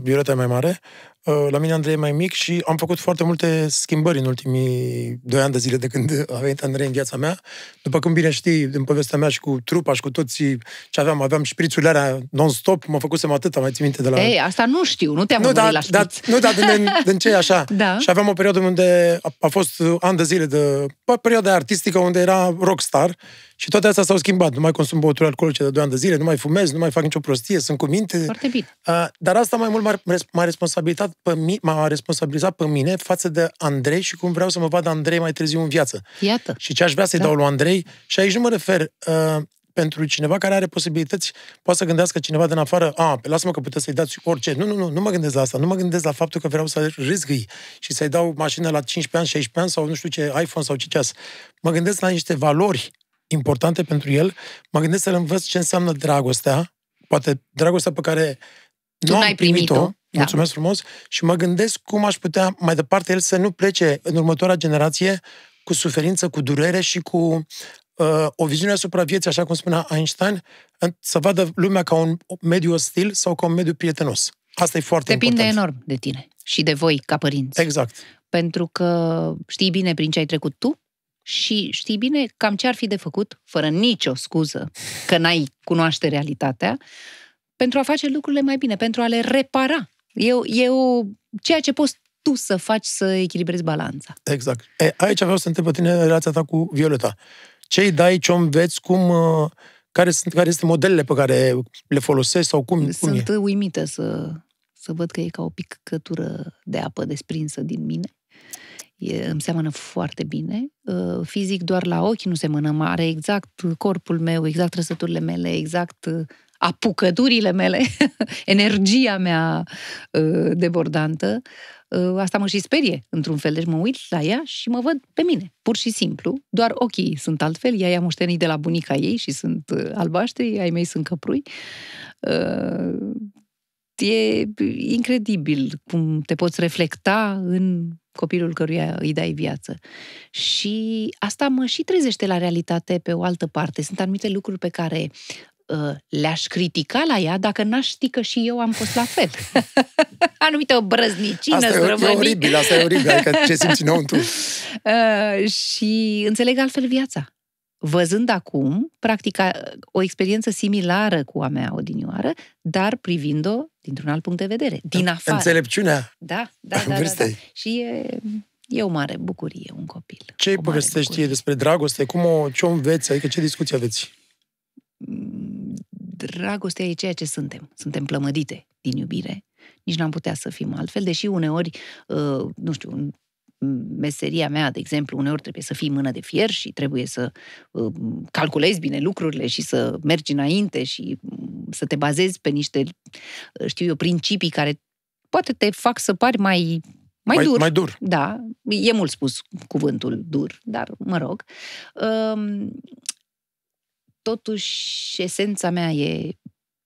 Violeta uh, uh, e mai mare, Uh, la mine Andrei e mai mic și am făcut foarte multe schimbări în ultimii doi ani de zile de când a venit Andrei în viața mea. După cum bine știi, din povestea mea și cu trupa și cu toți ce aveam, aveam șprițurile alea non-stop, mă făcusem atât, mai țin minte de la... Ei, asta nu știu, nu te-am nu, da, la da, Nu, dar din, din ce așa. Da. Și aveam o perioadă unde a, a fost ani de zile de... O perioadă artistică unde era rockstar și toate astea s-au schimbat. Nu mai consum băuturi alcoolice de 2 ani de zile, nu mai fumez, nu mai fac nicio prostie, sunt cu minte. Foarte bine. Uh, dar asta mai mult mai responsabilitate pe mi- m-a responsabilizat pe mine față de Andrei și cum vreau să mă vadă Andrei mai târziu în viață. Iată. Și ce aș vrea să-i da. dau lui Andrei. Și aici nu mă refer uh, pentru cineva care are posibilități, poate să gândească cineva din afară, a, lasă-mă că puteți să-i dați orice. Nu, nu, nu, nu mă gândesc la asta. Nu mă gândesc la faptul că vreau să râzgâi și să-i dau mașină la 15 ani, 16 ani sau nu știu ce, iPhone sau ce ceas. Mă gândesc la niște valori importante pentru el. Mă gândesc să-l învăț ce înseamnă dragostea, poate dragostea pe care nu am primit-o, primit-o da. Mulțumesc frumos. Și mă gândesc cum aș putea mai departe el să nu plece în următoarea generație cu suferință, cu durere și cu uh, o viziune asupra vieții, așa cum spunea Einstein, să vadă lumea ca un mediu ostil sau ca un mediu prietenos. Asta e foarte Depinde important. enorm de tine și de voi ca părinți. Exact. Pentru că știi bine prin ce ai trecut tu și știi bine cam ce ar fi de făcut, fără nicio scuză că n-ai cunoaște realitatea, pentru a face lucrurile mai bine, pentru a le repara E, e o, ceea ce poți tu să faci să echilibrezi balanța. Exact. E, aici vreau să întreb pe tine relația ta cu Violeta. Ce îi dai, ce înveți, cum, uh, care sunt care este modelele pe care le folosești sau cum, Sunt cum e? uimită să, să văd că e ca o picătură de apă desprinsă din mine. E, îmi seamănă foarte bine. Uh, fizic doar la ochi nu seamănă mare, exact corpul meu, exact trăsăturile mele, exact uh, apucăturile mele, energia mea uh, debordantă, uh, asta mă și sperie într-un fel. Deci mă uit la ea și mă văd pe mine, pur și simplu. Doar ochii sunt altfel. Ea i-a moștenit de la bunica ei și sunt uh, albaștri, ai mei sunt căprui. E incredibil cum te poți reflecta în copilul căruia îi dai viață. Și asta mă și trezește la realitate pe o altă parte. Sunt anumite lucruri pe care Uh, le-aș critica la ea dacă n-aș ști că și eu am fost la fel. Anumită brăznicină Asta străbănic. e oribil, asta e oribil, adică ce simți înăuntru. Uh, și înțeleg altfel viața. Văzând acum, practic, o experiență similară cu a mea odinioară, dar privind-o dintr-un alt punct de vedere, din afară. Înțelepciunea. Da, da, da. da, da. Și e, E o mare bucurie, un copil. Ce îi povestești despre dragoste? Cum o, ce o înveți? Adică ce discuții aveți? Mm, dragostea e ceea ce suntem. Suntem plămădite din iubire. Nici n-am putea să fim altfel, deși uneori, uh, nu știu, meseria mea, de exemplu, uneori trebuie să fii mână de fier și trebuie să uh, calculezi bine lucrurile și să mergi înainte și mm, să te bazezi pe niște, uh, știu eu, principii care poate te fac să pari mai mai, mai dur. Mai dur. Da, e mult spus cuvântul dur, dar mă rog. Um, totuși esența mea e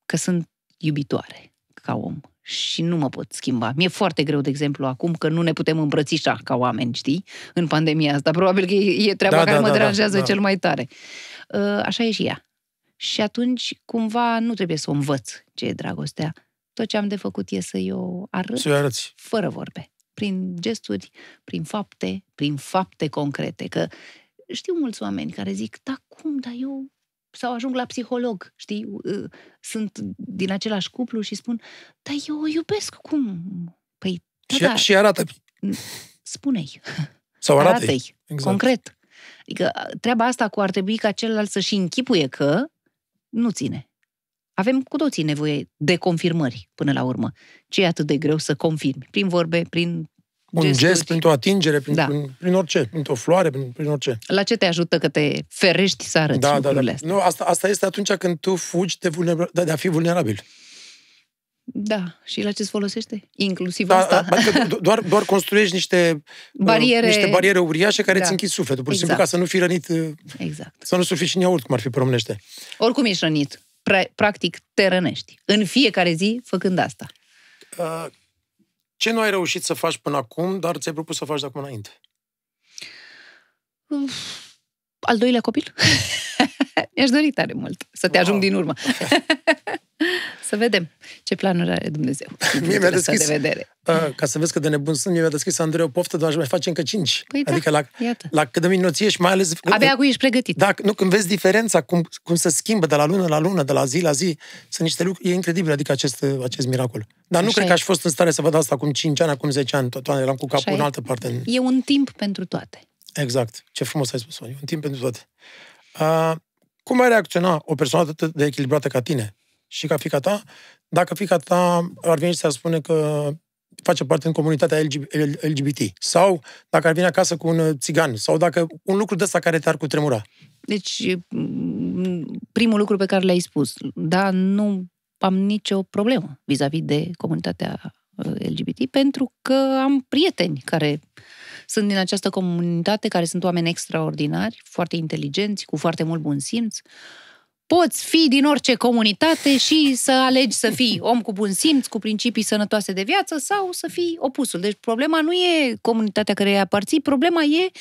că sunt iubitoare ca om și nu mă pot schimba. Mi-e foarte greu, de exemplu, acum că nu ne putem îmbrățișa ca oameni, știi, în pandemia asta. Probabil că e, treaba da, care da, mă da, da deranjează da, da. cel mai tare. Uh, așa e și ea. Și atunci, cumva, nu trebuie să o învăț ce e dragostea. Tot ce am de făcut e să-i o arăt să arăți. fără vorbe. Prin gesturi, prin fapte, prin fapte concrete. Că știu mulți oameni care zic, da, cum, dar eu sau ajung la psiholog, știi? Uh, sunt din același cuplu și spun, dar eu o iubesc, cum? Păi, da, și, da. și arată Spune-i. Sau arată-i. arată-i. Exact. Concret. Adică treaba asta cu ar trebui ca celălalt să și închipuie că nu ține. Avem cu toții nevoie de confirmări până la urmă. Ce e atât de greu să confirmi? Prin vorbe, prin un gesturi. gest, printr-o atingere, prin, da. prin, prin orice, printr-o floare, prin, prin orice. La ce te ajută că te ferești să arăți da, da, da. Astea? Nu, asta, asta este atunci când tu fugi de, vulner... de, de a fi vulnerabil. Da, și la ce se folosește? Inclusiv da, asta. Da, adică doar, doar construiești niște uh, bariere, niște bariere uriașe care da. îți închid sufletul, pur și exact. simplu ca să nu fii rănit, uh, exact. să nu sufici și în iaurt, cum ar fi promnește. Oricum ești rănit, practic te rănești, în fiecare zi făcând asta. Uh, ce nu ai reușit să faci până acum, dar ți-ai propus să faci de acum înainte? Al doilea copil? Mi-aș dori tare mult să te wow. ajung din urmă. Să vedem ce planuri are Dumnezeu. Mie mi-a deschis, de vedere. Uh, ca să vezi că de nebun sunt, mie mi-a deschis Andrei o poftă, doar aș mai face încă cinci. Păi da, adică da, la, iată. la cât de minuție ești, mai ales... Abia cu ești pregătit. Da, nu, când vezi diferența, cum, cum se schimbă de la lună la lună, de la zi la zi, sunt niște lucruri, e incredibil, adică acest, acest miracol. Dar nu Așa cred e. că aș fost în stare să văd asta acum 5 ani, acum 10 ani, tot eram cu capul Așa în altă parte. În... E un timp pentru toate. Exact. Ce frumos ai spus, un timp pentru toate. Uh, cum ai reacționa o persoană atât de echilibrată ca tine? și ca fica ta, dacă fica ta ar veni și să spune că face parte din comunitatea LGBT sau dacă ar veni acasă cu un țigan sau dacă un lucru de ăsta care te-ar cutremura. Deci, primul lucru pe care l-ai spus, da, nu am nicio problemă vis-a-vis de comunitatea uh, LGBT pentru că am prieteni care sunt din această comunitate, care sunt oameni extraordinari, foarte inteligenți, cu foarte mult bun simț, uh, poți fi din orice comunitate și să alegi să fii om cu bun simț, cu principii sănătoase de viață sau să fii opusul. Deci problema nu e comunitatea care aparții, problema e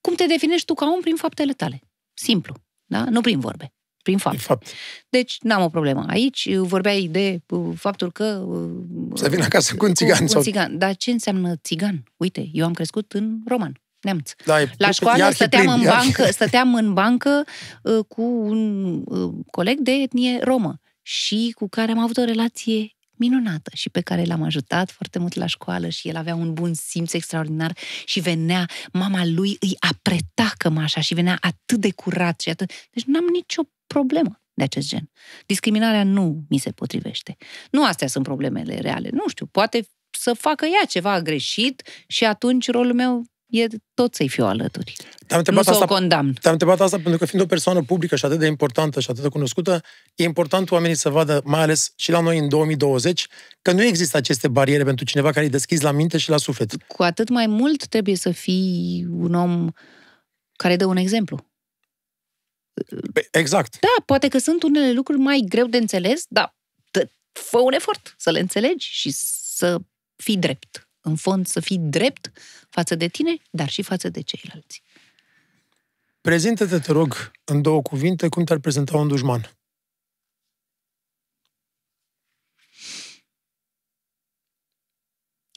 cum te definești tu ca om prin faptele tale. Simplu, da? Nu prin vorbe, prin fapte. Fapt. Deci n-am o problemă. Aici vorbeai de uh, faptul că... Uh, să vin acasă cu un țigan. Cu un țigan. Sau... Dar ce înseamnă țigan? Uite, eu am crescut în roman nemț. Da, la școală stăteam, plin, în bancă, stăteam în bancă uh, cu un uh, coleg de etnie romă și cu care am avut o relație minunată și pe care l-am ajutat foarte mult la școală și el avea un bun simț extraordinar și venea, mama lui îi apreta cămașa și venea atât de curat și atât... Deci n-am nicio problemă de acest gen. Discriminarea nu mi se potrivește. Nu astea sunt problemele reale. Nu știu, poate să facă ea ceva greșit și atunci rolul meu e tot să-i fiu alături. Te-am întrebat nu o condamn. Te-am întrebat asta pentru că fiind o persoană publică și atât de importantă și atât de cunoscută, e important oamenii să vadă, mai ales și la noi în 2020, că nu există aceste bariere pentru cineva care e deschis la minte și la suflet. Cu atât mai mult trebuie să fii un om care dă un exemplu. Exact. Da, poate că sunt unele lucruri mai greu de înțeles, dar fă un efort să le înțelegi și să fii drept în fond să fii drept față de tine, dar și față de ceilalți. Prezintă-te, te rog, în două cuvinte, cum te-ar prezenta un dușman.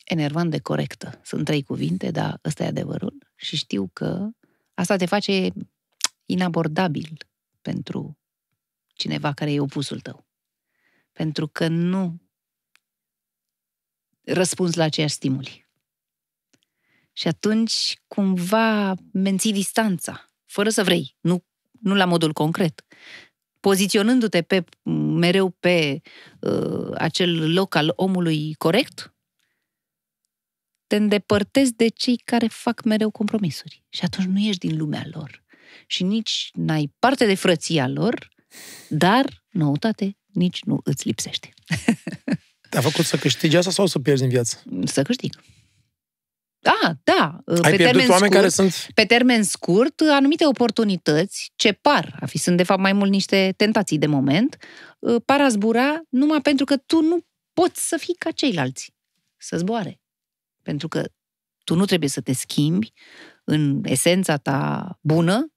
Enervant de corectă. Sunt trei cuvinte, dar ăsta e adevărul. Și știu că asta te face inabordabil pentru cineva care e opusul tău. Pentru că nu răspuns la aceiași stimuli. Și atunci, cumva, menții distanța, fără să vrei, nu, nu la modul concret, poziționându-te pe, mereu pe uh, acel loc al omului corect, te îndepărtezi de cei care fac mereu compromisuri. Și atunci nu ești din lumea lor. Și nici n-ai parte de frăția lor, dar, noutate, nici nu îți lipsește. Te-a făcut să câștigi asta sau să pierzi în viață? Să câștig. Da, da. Ai pe termen scurt, care sunt... Pe termen scurt, anumite oportunități ce par a fi, sunt de fapt mai mult niște tentații de moment, uh, par a zbura numai pentru că tu nu poți să fii ca ceilalți, să zboare. Pentru că tu nu trebuie să te schimbi în esența ta bună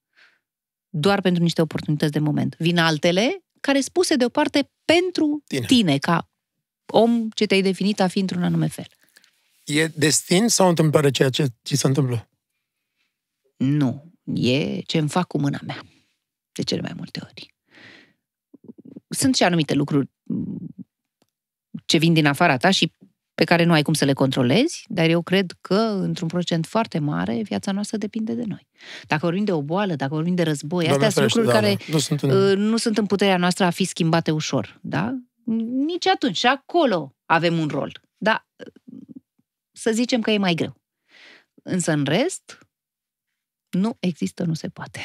doar pentru niște oportunități de moment. Vin altele care spuse deoparte pentru tine, tine ca om ce te-ai definit a fi într-un anume fel. E destin sau întâmplare ceea ce ți se întâmplă? Nu. E ce îmi fac cu mâna mea. De cele mai multe ori. Sunt și anumite lucruri ce vin din afara ta și pe care nu ai cum să le controlezi, dar eu cred că, într-un procent foarte mare, viața noastră depinde de noi. Dacă vorbim de o boală, dacă vorbim de război, Doamne astea sunt lucruri da, care da, nu sunt, în... Uh, nu sunt în puterea noastră a fi schimbate ușor, da? nici atunci. Și acolo avem un rol. Dar să zicem că e mai greu. Însă în rest, nu există, nu se poate.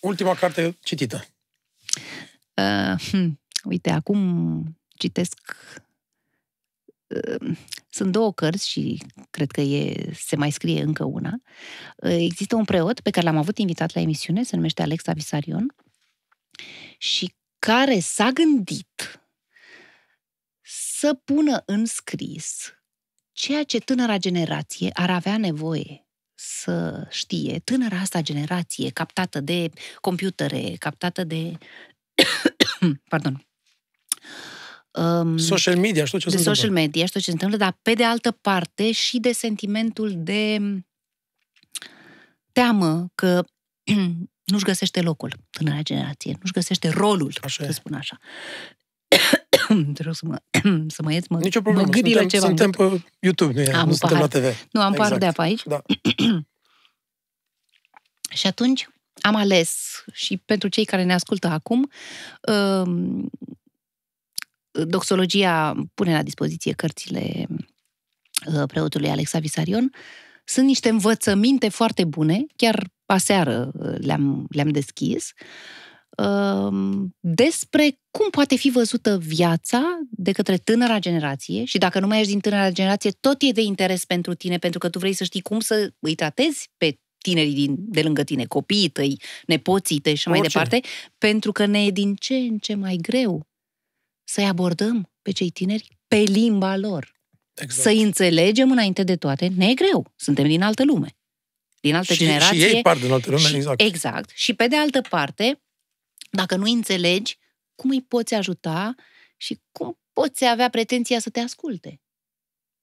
Ultima carte citită. Uh, hmm, uite, acum citesc uh, sunt două cărți și cred că e, se mai scrie încă una. Uh, există un preot pe care l-am avut invitat la emisiune, se numește Alexa Visarion, și care s-a gândit să pună în scris ceea ce tânăra generație ar avea nevoie să știe, tânăra asta generație captată de computere, captată de... pardon. Um, social media, știu ce de se social întâmplă. media, știu ce se întâmplă, dar pe de altă parte și de sentimentul de teamă că nu-și găsește locul tânăra generație, nu-și găsește rolul, așa să spun așa. trebuie să mă, să mă ieți, mă, Nicio problemă, mă suntem, ceva. Suntem pe YouTube, nu, e, am nu suntem la TV. Nu, am exact. par de apă aici. Da. și atunci am ales, și pentru cei care ne ascultă acum, um, doxologia pune la dispoziție cărțile uh, preotului Alexa Visarion. Sunt niște învățăminte foarte bune, chiar aseară uh, le-am, le-am deschis. Uh, despre cum poate fi văzută viața de către tânăra generație și dacă nu mai ești din tânăra generație, tot e de interes pentru tine, pentru că tu vrei să știi cum să îi tratezi pe tinerii din, de lângă tine, copiii tăi, nepoții tăi și mai Orice. departe, pentru că ne e din ce în ce mai greu să-i abordăm pe cei tineri pe limba lor. Exact. Să-i înțelegem înainte de toate, ne e greu, suntem din altă lume, din altă și, generație. Și ei par din altă lume, și, exact. Exact. Și pe de altă parte, dacă nu înțelegi, cum îi poți ajuta și cum poți avea pretenția să te asculte?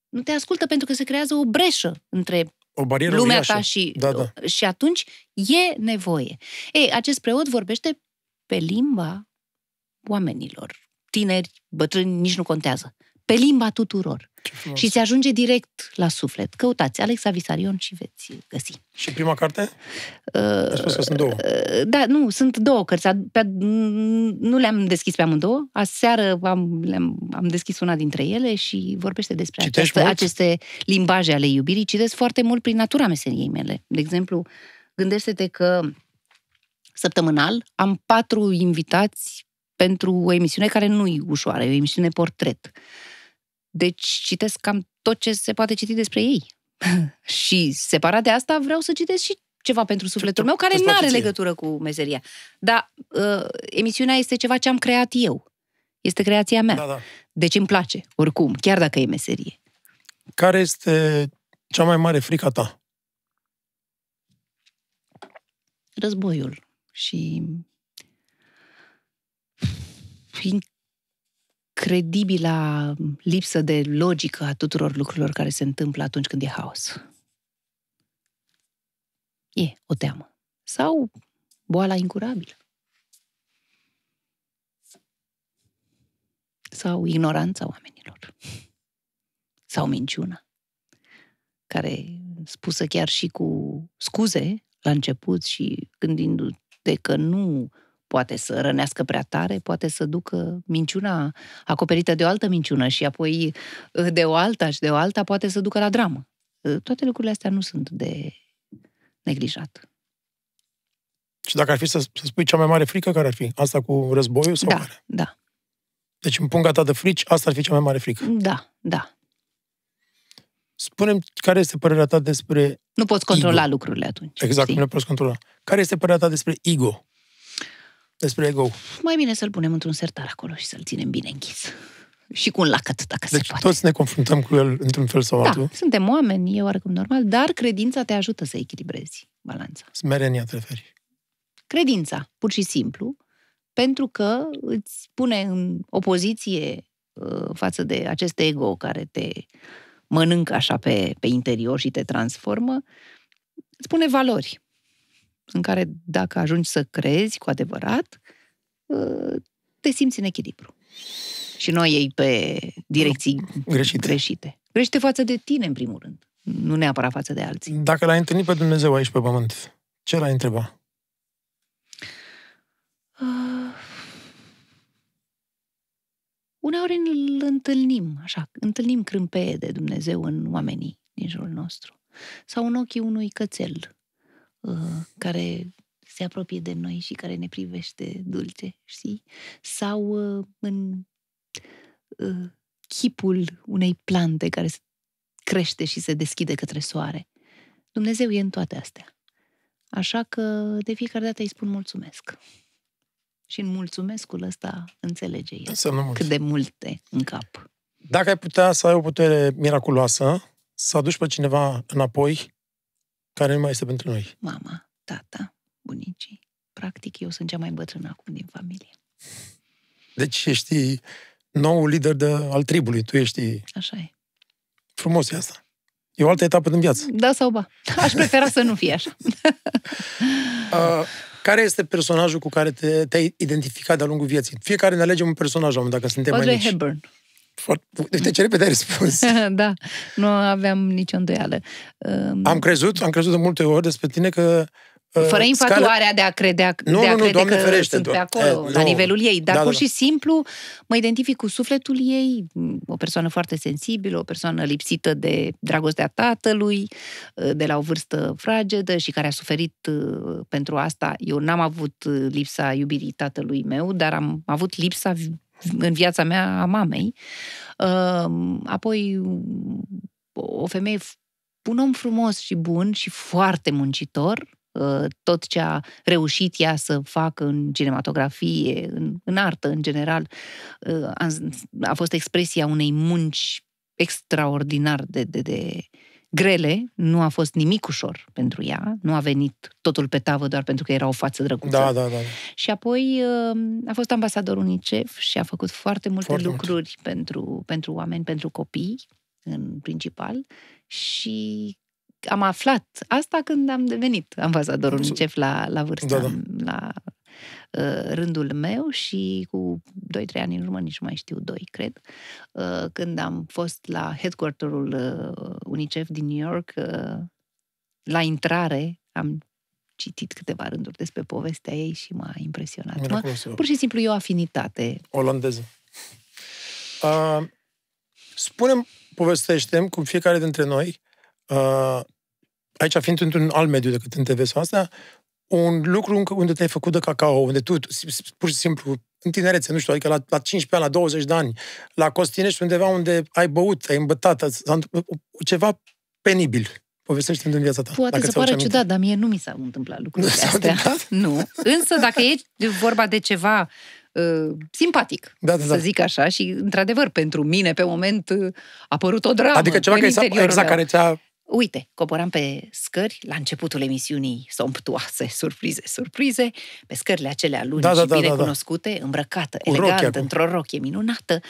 Nu te ascultă pentru că se creează o breșă între o barieră lumea uriașă. ta și, da, da. și atunci e nevoie. Ei, acest preot vorbește pe limba oamenilor, tineri, bătrâni, nici nu contează, pe limba tuturor. Și se ajunge direct la suflet. Căutați Alexa Visarion și veți găsi. Și prima carte? Uh, spus că sunt două. Uh, uh, da, nu, sunt două cărți. Pe, nu le-am deschis pe amândouă. Aseară am, le-am, am deschis una dintre ele și vorbește despre această, aceste limbaje ale iubirii. Citesc foarte mult prin natura meseriei mele. De exemplu, gândește-te că săptămânal am patru invitați pentru o emisiune care nu e ușoară, e o emisiune portret. Uh, deci citesc cam tot ce se poate citi despre ei. și separat de asta vreau să citesc și ceva pentru sufletul meu care nu are legătură cu meseria. Dar uh, emisiunea este ceva ce am creat eu. Este creația mea. Da, da. Deci îmi place, oricum, chiar dacă e meserie. Care este cea mai mare frică ta? Războiul și credibila lipsă de logică a tuturor lucrurilor care se întâmplă atunci când e haos. E o teamă. Sau boala incurabilă. Sau ignoranța oamenilor. Sau minciuna, care spusă chiar și cu scuze la început și gândindu-te că nu poate să rănească prea tare, poate să ducă minciuna acoperită de o altă minciună și apoi eh, de o alta și de o alta poate să ducă la dramă. Eh, toate lucrurile astea nu sunt de neglijat. Și dacă ar fi să, să spui cea mai mare frică, care ar fi? Asta cu războiul? Sau da, care? da. Deci în punga ta de frici, asta ar fi cea mai mare frică. Da, da. Spunem care este părerea ta despre Nu poți controla ego. lucrurile atunci. Exact, știi? nu le poți controla. Care este părerea ta despre ego? despre ego. Mai bine să-l punem într-un sertar acolo și să-l ținem bine închis. Și cu un lacăt, dacă deci se poate. toți ne confruntăm cu el într-un fel sau da, altul. suntem oameni, e oarecum normal, dar credința te ajută să echilibrezi balanța. Smerenia te referi. Credința, pur și simplu, pentru că îți pune în opoziție uh, față de acest ego care te mănâncă așa pe, pe interior și te transformă, îți pune valori în care dacă ajungi să crezi cu adevărat, uh, te simți în echilibru. Și noi ei pe direcții greșite. greșite. Greșite față de tine, în primul rând, nu neapărat față de alții. Dacă l-ai întâlnit pe Dumnezeu aici pe pământ, ce l-ai întreba? Uh, uneori îl întâlnim, așa, întâlnim crâmpeie de Dumnezeu în oamenii din jurul nostru. Sau în ochii unui cățel Uh, care se apropie de noi și care ne privește dulce, știi? Sau uh, în uh, chipul unei plante care crește și se deschide către soare. Dumnezeu e în toate astea. Așa că de fiecare dată îi spun mulțumesc. Și în mulțumescul ăsta înțelege el Înseamnă cât de multe în cap. Dacă ai putea să ai o putere miraculoasă, să aduci pe cineva înapoi care nu mai este pentru noi. Mama, tata, bunicii. Practic, eu sunt cea mai bătrână acum din familie. Deci ești nou lider de, al tribului. Tu ești... Așa e. Frumos e asta. E o altă etapă din viață. Da sau ba. Aș prefera să nu fie așa. uh, care este personajul cu care te, te-ai identificat de-a lungul vieții? Fiecare ne alegem un personaj om dacă suntem Audrey mai mici. Hepburn. Uite ce repede ai răspuns. da, nu aveam nicio îndoială. Am crezut, am crezut de multe ori despre tine că uh, fără infatuarea de a crede, nu, de a nu, crede doamne că ferește, sunt pe acolo, eh, la nu. nivelul ei. Dar da, pur da, și simplu mă identific cu sufletul ei, o persoană foarte sensibilă, o persoană lipsită de dragostea tatălui, uh, de la o vârstă fragedă și care a suferit uh, pentru asta. Eu n-am avut lipsa iubirii tatălui meu, dar am avut lipsa în viața mea a mamei. Apoi, o femeie, un om frumos și bun și foarte muncitor, ă, tot ce a reușit ea să facă în cinematografie, în, în artă în general, ă, a, fost expresia unei munci extraordinar de, de, de grele, nu a fost nimic ușor pentru ea, nu a venit totul pe tavă doar pentru că era o față drăguță. Da, da, da. Și apoi um, a fost ambasador UNICEF și a făcut foarte multe foarte lucruri mult. pentru, pentru oameni, pentru copii, în principal, și am aflat asta când am devenit ambasador UNICEF la, la vârsta, da, da. la Uh, rândul meu și cu 2-3 ani în urmă, nici mai știu, 2, cred, uh, când am fost la headquarterul uh, UNICEF din New York, la intrare am citit câteva rânduri despre povestea ei și m-a impresionat. Mă, pur și simplu eu o afinitate. Olandeză. Uh, spunem, povestește cum fiecare dintre noi, uh, aici fiind într-un alt mediu decât în TV sau asta, un lucru unde te-ai făcut de cacao, unde tu, pur și simplu, în tinerețe, nu știu, adică la, la 15 ani, la 20 de ani, la Costinești, undeva unde ai băut, ai îmbătat, ceva penibil, povestește-mi din viața ta. Poate să pară ciudat, dar mie nu mi s-au întâmplat lucrurile nu astea. Întâmplat? Nu. Însă, dacă e vorba de ceva uh, simpatic, da, da, da. să zic așa, și într-adevăr, pentru mine, pe moment, a apărut o dramă Adică ceva care exact meu. care ți-a Uite, coboram pe scări la începutul emisiunii somptuoase, surprize, surprize, pe scările acelea lungi da, da, și da, bine da, da, cunoscute, da. îmbrăcată, elegantă, rochie, într-o rochie minunată.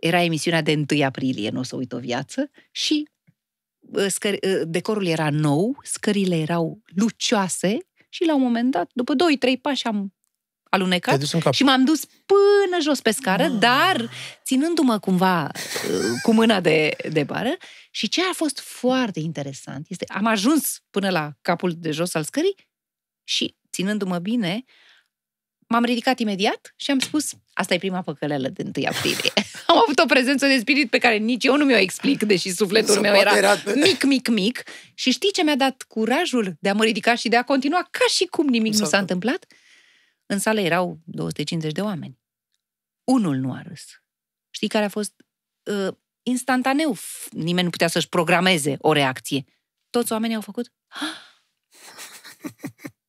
Era emisiunea de 1 aprilie, nu o să uit o viață, și ă, scări, ă, decorul era nou, scările erau lucioase și la un moment dat, după 2-3 pași am alunecat și m-am dus până jos pe scară, ah. dar ținându-mă cumva uh, cu mâna de, de bară. Și ce a fost foarte interesant este, am ajuns până la capul de jos al scării și, ținându-mă bine, m-am ridicat imediat și am spus, asta e prima păcăleală de 1 aprilie. am avut o prezență de spirit pe care nici eu nu mi-o explic, deși sufletul S-a meu era, era mic, mic, mic. Și știi ce mi-a dat curajul de a mă ridica și de a continua ca și cum nimic exact. nu s-a exact. întâmplat? În sală erau 250 de oameni. Unul nu a râs. Știi care a fost? Uh, instantaneu. Nimeni nu putea să-și programeze o reacție. Toți oamenii au făcut...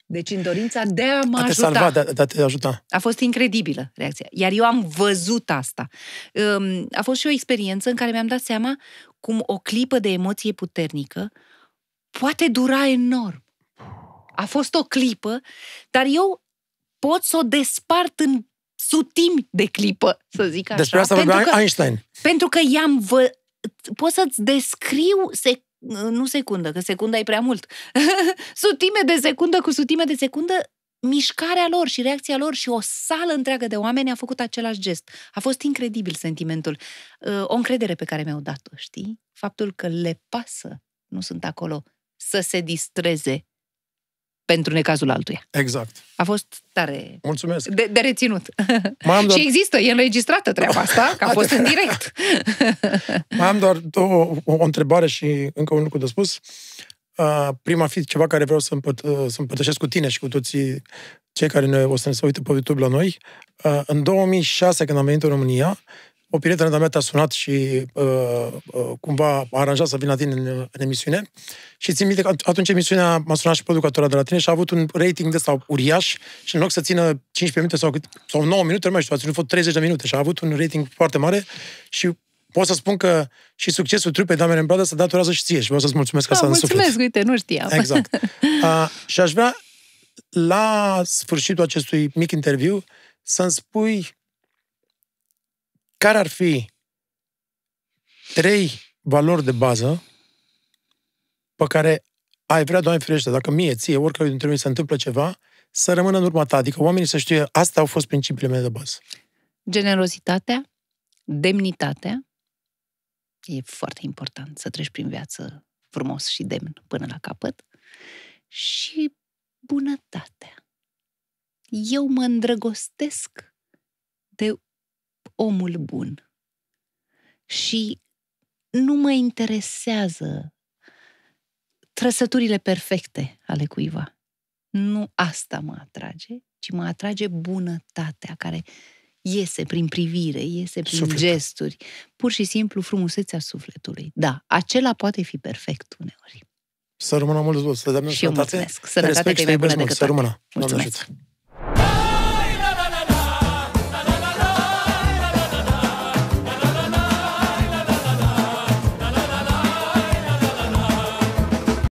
Deci în dorința de a mă a te ajuta. Salva, de, de a te ajuta. A fost incredibilă reacția. Iar eu am văzut asta. Um, a fost și o experiență în care mi-am dat seama cum o clipă de emoție puternică poate dura enorm. A fost o clipă, dar eu pot să o despart în sutimi de clipă, să zic așa. Despre asta pentru că, Einstein. Pentru că i-am vă... Pot să-ți descriu sec... nu secundă, că secunda e prea mult. sutime de secundă cu sutime de secundă mișcarea lor și reacția lor și o sală întreagă de oameni a făcut același gest. A fost incredibil sentimentul. Uh, o încredere pe care mi-au dat-o, știi? Faptul că le pasă, nu sunt acolo, să se distreze pentru necazul altuia. Exact. A fost tare... Mulțumesc. De, de reținut. doar... Și există, e înregistrată treaba asta, că a fost în direct. Mai am doar o, o întrebare și încă un lucru de spus. Uh, prima fi ceva care vreau să, împăt, uh, să împătășesc cu tine și cu toții cei care ne, o să ne se uite pe YouTube la noi. Uh, în 2006, când am venit în România, o prietenă de-a mea te-a sunat și uh, uh, cumva a aranjat să vină la tine în, în emisiune. Și țin minte că atunci emisiunea m-a sunat și producătoarea de la tine și a avut un rating de ăsta uriaș și în loc să țină 15 minute sau, cât, sau 9 minute, nu mai știu, a ținut 30 de minute și a avut un rating foarte mare și pot să spun că și succesul trupei Damene în Bradă se datorează și ție și vreau să-ți mulțumesc da, asta mulțumesc, în suflet. Mulțumesc, uite, nu știam. Exact. Uh, și aș vrea la sfârșitul acestui mic interviu să-mi spui care ar fi trei valori de bază pe care ai vrea, Doamne ferește, dacă mie, ție, oricare dintre noi se întâmplă ceva, să rămână în urma ta. Adică oamenii să știe, astea au fost principiile mele de bază. Generozitatea, demnitatea, e foarte important să treci prin viață frumos și demn până la capăt, și bunătatea. Eu mă îndrăgostesc de omul bun. Și nu mă interesează trăsăturile perfecte ale cuiva. Nu asta mă atrage, ci mă atrage bunătatea care iese prin privire, iese prin Suflet. gesturi, pur și simplu frumusețea sufletului. Da, acela poate fi perfect uneori. Să rămână mult, să dăm Și eu mulțumesc. Sănătate că e mai bună decât Să rămână. Mulțumesc.